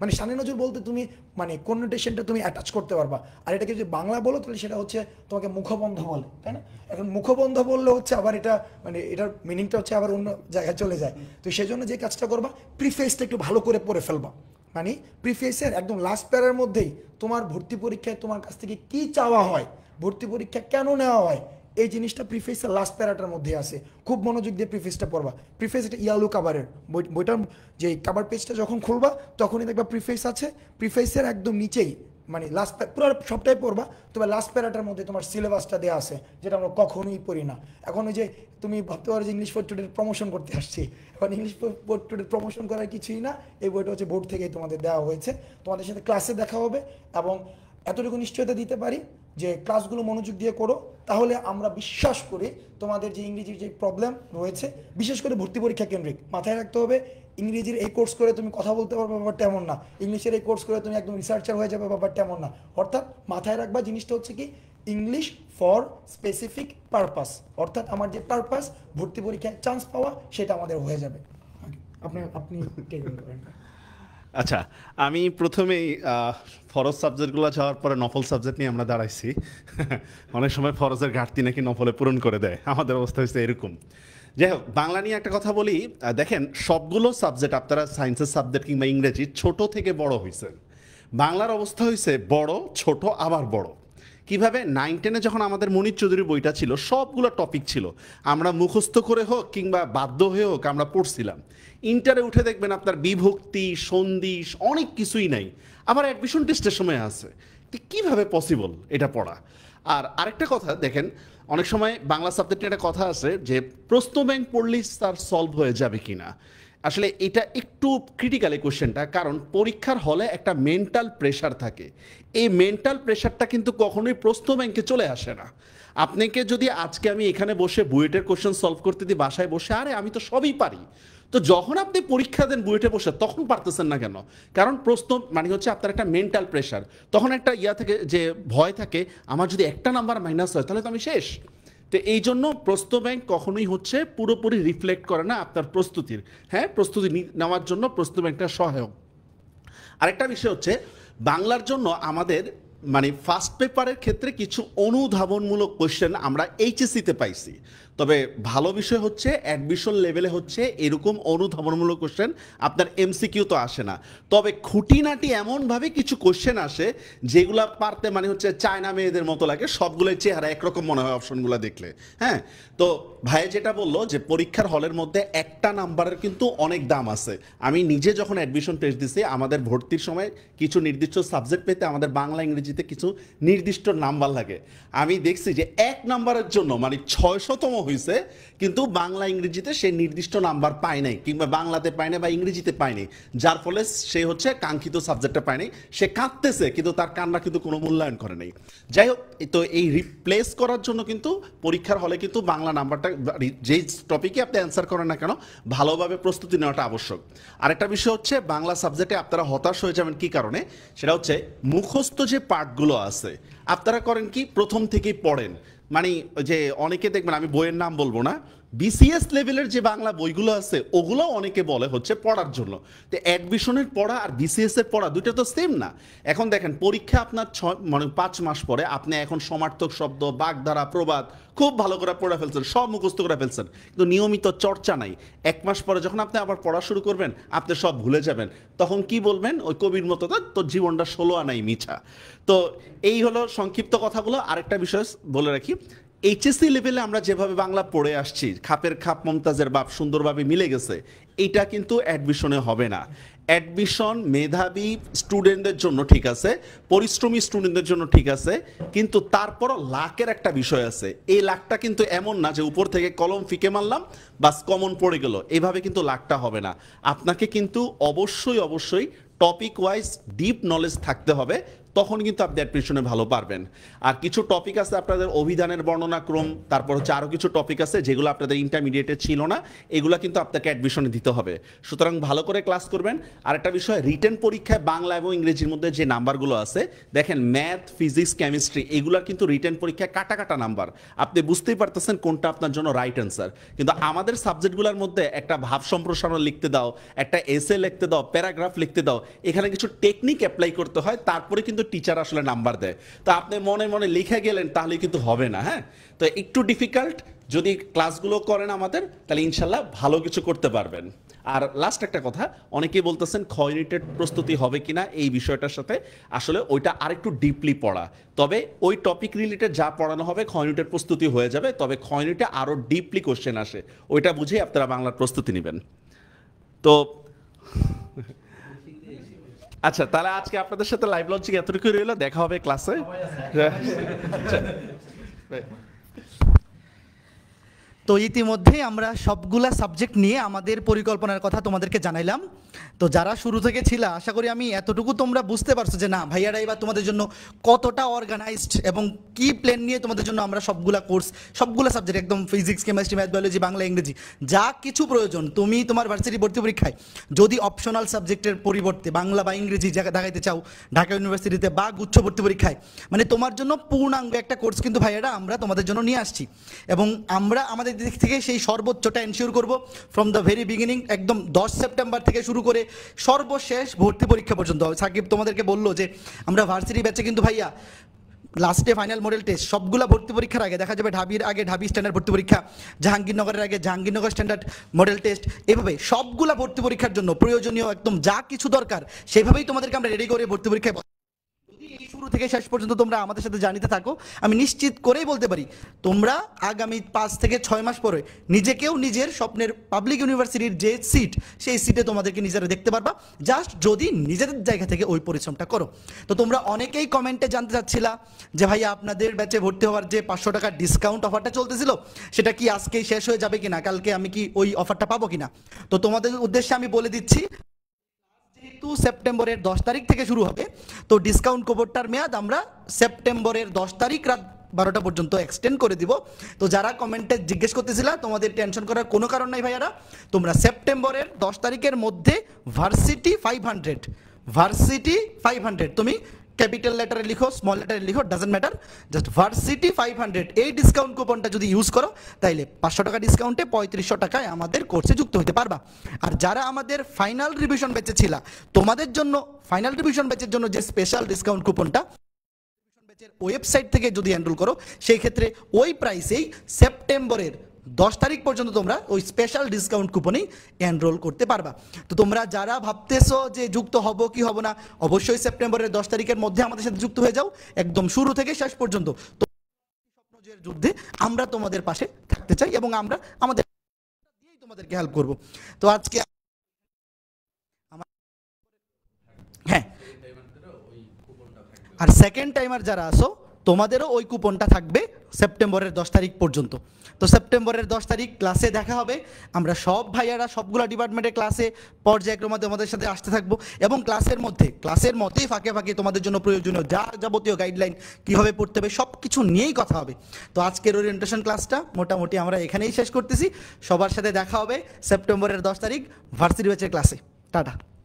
মানে শানে নজরুল বলতে তুমি মানে কনোটেশনটা তুমি অ্যাটাচ করতে পারবা আর এটাকে যদি বাংলা বলো তাহলে সেটা হচ্ছে তোমাকে মুখবন্ধ বলে তাই না এখন মুখবন্ধ বললে হচ্ছে আবার এটা মানে এটার মিনিংটা হচ্ছে আবার অন্য জায়গায় চলে যায় তো সেই জন্য যে কাজটা করবা প্রিফেসটা একটু ভালো করে পড়ে ফেলবা মানে প্রিফেসের একদম লাস্ট প্যারের মধ্যেই তোমার ভর্তি পরীক্ষায় তোমার কাছ থেকে কি চাওয়া হয় ভর্তি পরীক্ষা কেন নেওয়া হয় এই জিনিসটা প্রিফেসের লাস্ট প্যারাটার মধ্যে আছে খুব মনোযোগ দিয়ে প্রিফেসটা পড়বা প্রিফেস এটা ইয়ালো কাভারের বইটার যে কাভার পেজটা যখন খুলবা তখনই দেখবা প্রিফেস আছে প্রিফেসের একদম নিচেই মানে লাস্ট পুরো সবটাই পড়বা তবে লাস্ট প্যারাটার মধ্যে তোমার সিলেবাসটা দেওয়া আছে যেটা আমরা কখনোই পড়ি না এখন ওই যে তুমি ভাবতে পারো যে ইংলিশ ফোর টুডের প্রমোশন করতে আসছি এখন ইংলিশ ফোর টুডের প্রমোশন করার কিছুই না এই বইটা হচ্ছে বোর্ড থেকেই তোমাদের দেওয়া হয়েছে তোমাদের সাথে ক্লাসে দেখা হবে এবং এতটুকু নিশ্চয়তা দিতে পারি যে ক্লাসগুলো মনোযোগ দিয়ে করো তাহলে আমরা বিশ্বাস করি তোমাদের যে ইংরেজির যে প্রবলেম রয়েছে বিশেষ করে ভর্তি পরীক্ষা কেন্দ্রিক মাথায় রাখতে হবে ইংরেজির এই কোর্স করে তুমি কথা বলতে পারবে ব্যাপারটা এমন না ইংলিশের এই কোর্স করে তুমি একদম রিসার্চার হয়ে যাবে ব্যাপারটা এমন না অর্থাৎ মাথায় রাখবা জিনিসটা হচ্ছে কি ইংলিশ ফর স্পেসিফিক পারপাস অর্থাৎ আমার যে পারপাস ভর্তি পরীক্ষায় চান্স পাওয়া সেটা আমাদের হয়ে যাবে আপনি আপনি আচ্ছা আমি প্রথমেই ফরজ সাবজেক্টগুলো যাওয়ার পরে নফল সাবজেক্ট নিয়ে আমরা দাঁড়াইছি অনেক সময় ফরজের ঘাটতি নাকি নফলে পূরণ করে দেয় আমাদের অবস্থা হয়েছে এরকম যাই হোক বাংলা নিয়ে একটা কথা বলি দেখেন সবগুলো সাবজেক্ট আপনারা সায়েন্সের সাবজেক্ট কিংবা ইংরেজি ছোট থেকে বড় হয়েছেন বাংলার অবস্থা হয়েছে বড় ছোট আবার বড় কিভাবে নাইন টেনে যখন আমাদের মনির চৌধুরীর বইটা ছিল সবগুলো টপিক ছিল আমরা মুখস্থ করে হোক কিংবা বাধ্য হয়ে হোক আমরা পড়ছিলাম ইন্টারে উঠে দেখবেন আপনার বিভক্তি সন্ধিস অনেক কিছুই নাই আমার অ্যাডমিশন টেস্টের সময় আছে কিভাবে পসিবল এটা পড়া আর আরেকটা কথা দেখেন অনেক সময় বাংলা সাবজেক্টে একটা কথা আছে যে প্রশ্ন ব্যাংক পড়লেই তার সলভ হয়ে যাবে কি না আসলে এটা একটু ক্রিটিক্যাল এই কোশ্চেনটা কারণ পরীক্ষার হলে একটা মেন্টাল প্রেশার থাকে এই মেন্টাল প্রেশারটা কিন্তু কখনোই প্রশ্ন ব্যাংকে চলে আসে না আপনাকে যদি আজকে আমি এখানে বসে বুয়েটের কোশ্চেন সলভ করতে দিই বাসায় বসে আরে আমি তো সবই পারি তো যখন আপনি পরীক্ষা দেন বুয়েটে বসে তখন পারতেছেন না কেন কারণ প্রশ্ন মানে হচ্ছে আপনার একটা মেন্টাল প্রেশার তখন একটা ইয়া থেকে যে ভয় থাকে আমার যদি একটা নাম্বার মাইনাস হয় তাহলে তো আমি শেষ তো এই জন্য প্রস্ত ব্যাংক কখনোই হচ্ছে পুরোপুরি রিফ্লেক্ট করে না আপনার প্রস্তুতির হ্যাঁ প্রস্তুতি নেওয়ার জন্য প্রস্ত ব্যাংকটা সহায়ক আরেকটা বিষয় হচ্ছে বাংলার জন্য আমাদের মানে ফার্স্ট পেপারের ক্ষেত্রে কিছু অনুধাবনমূলক কোয়েশ্চেন আমরা এইচএসিতে পাইছি তবে ভালো বিষয় হচ্ছে অ্যাডমিশন লেভেলে হচ্ছে এরকম অনুধাবনমূলক কোশ্চেন আপনার এমসিকিউ তো আসে না তবে খুঁটিনাটি এমনভাবে কিছু কোশ্চেন আসে যেগুলো পারতে মানে হচ্ছে চায়না মেয়েদের মতো লাগে সবগুলোই চেহারা একরকম মনে হয় অপশনগুলো দেখলে হ্যাঁ তো ভাইয়া যেটা বললো যে পরীক্ষার হলের মধ্যে একটা নাম্বারের কিন্তু অনেক দাম আছে আমি নিজে যখন অ্যাডমিশন টেস্ট দিছি আমাদের ভর্তির সময় কিছু নির্দিষ্ট সাবজেক্ট পেতে আমাদের বাংলা ইংরেজিতে কিছু নির্দিষ্ট নাম্বার লাগে আমি দেখছি যে এক নাম্বারের জন্য মানে ছয়শতম হয়েছে কিন্তু বাংলা ইংরেজিতে সে নির্দিষ্ট নাম্বার পায় নাই কিংবা বাংলাতে পায় নাই বা ইংরেজিতে পায় নাই যার ফলে সে হচ্ছে কাঙ্ক্ষিত সাবজেক্টটা পায় নাই সে কাঁদতেছে কিন্তু তার কান্না কিন্তু কোনো মূল্যায়ন করে নাই যাই হোক তো এই রিপ্লেস করার জন্য কিন্তু পরীক্ষার হলে কিন্তু বাংলা নাম্বারটা একটা যেই টপিকে আপনি অ্যান্সার করেন না কেন ভালোভাবে প্রস্তুতি নেওয়াটা আবশ্যক আরেকটা বিষয় হচ্ছে বাংলা সাবজেক্টে আপনারা হতাশ হয়ে যাবেন কি কারণে সেটা হচ্ছে মুখস্থ যে পার্টগুলো আছে আপনারা করেন কি প্রথম থেকেই পড়েন মানে যে অনেকে দেখবেন আমি বইয়ের নাম বলবো না বিসিএস লেভেলের যে বাংলা বইগুলো আছে ওগুলো অনেকে বলে হচ্ছে পড়ার জন্য তো অ্যাডমিশনের পড়া আর বিসিএস এর পড়া দুইটা তো সেম না এখন দেখেন পরীক্ষা আপনার ছয় মানে পাঁচ মাস পরে আপনি এখন সমার্থক শব্দ বাগধারা প্রবাদ খুব ভালো করে পড়ে ফেলছেন সব মুখস্থ করে ফেলছেন কিন্তু নিয়মিত চর্চা নাই এক মাস পরে যখন আপনি আবার পড়া শুরু করবেন আপনি সব ভুলে যাবেন তখন কি বলবেন ওই কবির মতো তোর জীবনটা ষোলো আনাই মিছা তো এই হলো সংক্ষিপ্ত কথাগুলো আরেকটা বিষয় বলে রাখি এইচএসসি লেভেলে আমরা যেভাবে বাংলা পড়ে আসছি খাপের খাপ মমতাজের বাপ সুন্দরভাবে মিলে গেছে এটা কিন্তু অ্যাডমিশনে হবে না অ্যাডমিশন মেধাবী স্টুডেন্টদের জন্য ঠিক আছে পরিশ্রমী স্টুডেন্টদের জন্য ঠিক আছে কিন্তু তারপরও লাখের একটা বিষয় আছে এই লাখটা কিন্তু এমন না যে উপর থেকে কলম ফিকে মারলাম বাস কমন পড়ে গেল এভাবে কিন্তু লাখটা হবে না আপনাকে কিন্তু অবশ্যই অবশ্যই টপিক ওয়াইজ ডিপ নলেজ থাকতে হবে তখন কিন্তু আপনি অ্যাডমিশনে ভালো পারবেন আর কিছু টপিক আছে আপনাদের অভিধানের বর্ণনাক্রম তারপর হচ্ছে আরও কিছু টপিক আছে যেগুলো আপনাদের ইন্টারমিডিয়েটে ছিল না এগুলো কিন্তু আপনাকে অ্যাডমিশনে দিতে হবে সুতরাং ভালো করে ক্লাস করবেন আর একটা বিষয় রিটেন পরীক্ষায় বাংলা এবং ইংরেজির মধ্যে যে নাম্বারগুলো আছে দেখেন ম্যাথ ফিজিক্স কেমিস্ট্রি এগুলোর কিন্তু রিটেন পরীক্ষায় কাটা কাটা নাম্বার আপনি বুঝতেই পারতেছেন কোনটা আপনার জন্য রাইট অ্যান্সার কিন্তু আমাদের সাবজেক্টগুলোর মধ্যে একটা ভাব সম্প্রসারণ লিখতে দাও একটা এসে লিখতে দাও প্যারাগ্রাফ লিখতে দাও এখানে কিছু টেকনিক অ্যাপ্লাই করতে হয় তারপরে কিন্তু টিচার আসলে নাম্বার দেয় তো আপনি মনে মনে লিখে গেলেন তাহলে কিন্তু হবে না হ্যাঁ তো একটু ডিফিকাল্ট যদি ক্লাসগুলো করেন আমাদের তাহলে ইনশাল্লাহ ভালো কিছু করতে পারবেন আর লাস্ট একটা কথা অনেকেই বলতেছেন খ ইউনিটের প্রস্তুতি হবে কিনা এই বিষয়টার সাথে আসলে ওইটা আর একটু ডিপলি পড়া তবে ওই টপিক রিলেটেড যা পড়ানো হবে খ ইউনিটের প্রস্তুতি হয়ে যাবে তবে খ ইউনিটে আরও ডিপলি কোশ্চেন আসে ওইটা বুঝেই আপনারা বাংলার প্রস্তুতি নেবেন তো আচ্ছা তাহলে আজকে আপনাদের সাথে লাইভ লঞ্চিং এতটুকুই রইলো দেখা হবে ক্লাসে তো ইতিমধ্যে আমরা সবগুলা সাবজেক্ট নিয়ে আমাদের পরিকল্পনার কথা তোমাদেরকে জানাইলাম তো যারা শুরু থেকে ছিল আশা করি আমি এতটুকু তোমরা বুঝতে পারছো যে না ভাইয়ারা এবার তোমাদের জন্য কতটা অর্গানাইজড এবং কি প্ল্যান নিয়ে তোমাদের জন্য আমরা সবগুলা কোর্স সবগুলা সাবজেক্ট একদম physics chemistry math biology Bangla ইংরেজি যা কিছু প্রয়োজন তুমি তোমার ভার্সিটি ভর্তি পরীক্ষায় যদি অপশনাল সাবজেক্টের পরিবর্তে বাংলা বা ইংরেজি দেখাইতে চাও ঢাকা ইউনিভার্সিটিতে বা গুচ্ছ ভর্তি পরীক্ষায় মানে তোমার জন্য পূর্ণাঙ্গ একটা কোর্স কিন্তু ভাইয়ারা আমরা তোমাদের জন্য নিয়ে আসছি এবং আমরা আমাদের দিক থেকে সেই সর্বোচ্চটা এনশিওর করব ফ্রম দ্য ভেরি বিগিনিং একদম দশ সেপ্টেম্বর থেকে শুরু করে সর্বশেষ ভর্তি পরীক্ষা পর্যন্ত সাকিব তোমাদেরকে বললো যে আমরা ভার্সিটি ব্যাচে কিন্তু ভাইয়া লাস্টে ফাইনাল মডেল টেস্ট সবগুলো ভর্তি পরীক্ষার আগে দেখা যাবে ঢাবির আগে ঢাবি স্ট্যান্ডার্ড ভর্তি পরীক্ষা জাহাঙ্গীরনগরের আগে জাহাঙ্গীরনগর স্ট্যান্ডার্ড মডেল টেস্ট এভাবে সবগুলো ভর্তি পরীক্ষার জন্য প্রয়োজনীয় একদম যা কিছু দরকার সেভাবেই তোমাদেরকে আমরা রেডি করে ভর্তি পরীক্ষায় শুরু থেকে শেষ পর্যন্ত তোমরা আমাদের সাথে জানিতে থাকো আমি নিশ্চিত করেই বলতে পারি তোমরা আগামী পাঁচ থেকে ছয় মাস পরে নিজেকেও নিজের স্বপ্নের পাবলিক ইউনিভার্সিটির যে সিট সেই সিটে তোমাদেরকে নিজেরা দেখতে পারবা জাস্ট যদি নিজেদের জায়গা থেকে ওই পরিশ্রমটা করো তো তোমরা অনেকেই কমেন্টে জানতে চাচ্ছিলা যে ভাই আপনাদের ব্যাচে ভর্তি হওয়ার যে পাঁচশো টাকার ডিসকাউন্ট অফারটা চলতেছিল সেটা কি আজকেই শেষ হয়ে যাবে কিনা কালকে আমি কি ওই অফারটা পাবো কিনা তো তোমাদের উদ্দেশ্যে আমি বলে দিচ্ছি যেহেতু সেপ্টেম্বরের দশ তারিখ থেকে শুরু হবে তো ডিসকাউন্ট কোপনটার মেয়াদ আমরা সেপ্টেম্বরের দশ তারিখ রাত বারোটা পর্যন্ত এক্সটেন্ড করে দিব তো যারা কমেন্টে জিজ্ঞেস করতেছিল তোমাদের টেনশন করার কোনো কারণ নাই ভাইয়ারা তোমরা সেপ্টেম্বরের দশ তারিখের মধ্যে varsity five hundred varsity five hundred তুমি ক্যাপিটাল লেটারে লিখো স্মল লেটারে লিখো doesn't matter just varsity five hundred এই ডিসকাউন্ট কুপনটা যদি ইউজ করো তাইলে পাঁচশো টাকা ডিসকাউন্টে পঁয়ত্রিশশো টাকায় আমাদের কোর্সে যুক্ত হতে পারবা আর যারা আমাদের ফাইনাল রিভিশন বেঁচে ছিল তোমাদের জন্য ফাইনাল রিভিশন বেচের জন্য যে স্পেশাল ডিসকাউন্ট কুপনটা ওয়েবসাইট থেকে যদি হ্যান্ডেল করো সেই ক্ষেত্রে ওই প্রাইসেই সেপ্টেম্বরের দশ তারিখ পর্যন্ত তোমরা ওই স্পেশাল ডিসকাউন্ট কুপনেই এনরোল করতে পারবা তো তোমরা যারা ভাবতেছো যে যুক্ত হব কি হব না অবশ্যই সেপ্টেম্বরের দশ তারিখের মধ্যে আমাদের সাথে যুক্ত হয়ে যাও একদম শুরু থেকে শেষ পর্যন্ত যুদ্ধে আমরা তোমাদের পাশে থাকতে চাই এবং আমরা আমাদের তোমাদেরকে হেল্প করব তো আজকে হ্যাঁ আর সেকেন্ড টাইমার যারা আসো তোমাদেরও ওই কুপনটা থাকবে সেপ্টেম্বরের দশ তারিখ পর্যন্ত তো সেপ্টেম্বরের দশ তারিখ ক্লাসে দেখা হবে আমরা সব ভাইয়ারা সবগুলো ডিপার্টমেন্টের ক্লাসে পর্যায়ক্রমে তোমাদের সাথে আসতে থাকবো এবং ক্লাসের মধ্যে ক্লাসের মতেই ফাঁকে ফাঁকে তোমাদের জন্য প্রয়োজনীয় যা যাবতীয় গাইডলাইন কীভাবে পড়তে হবে সব কিছু নিয়েই কথা হবে তো আজকের ওরিয়েন্টেশন ক্লাসটা মোটামুটি আমরা এখানেই শেষ করতেছি সবার সাথে দেখা হবে সেপ্টেম্বরের দশ তারিখ ভার্সিটি ব্যাচের ক্লাসে টাটা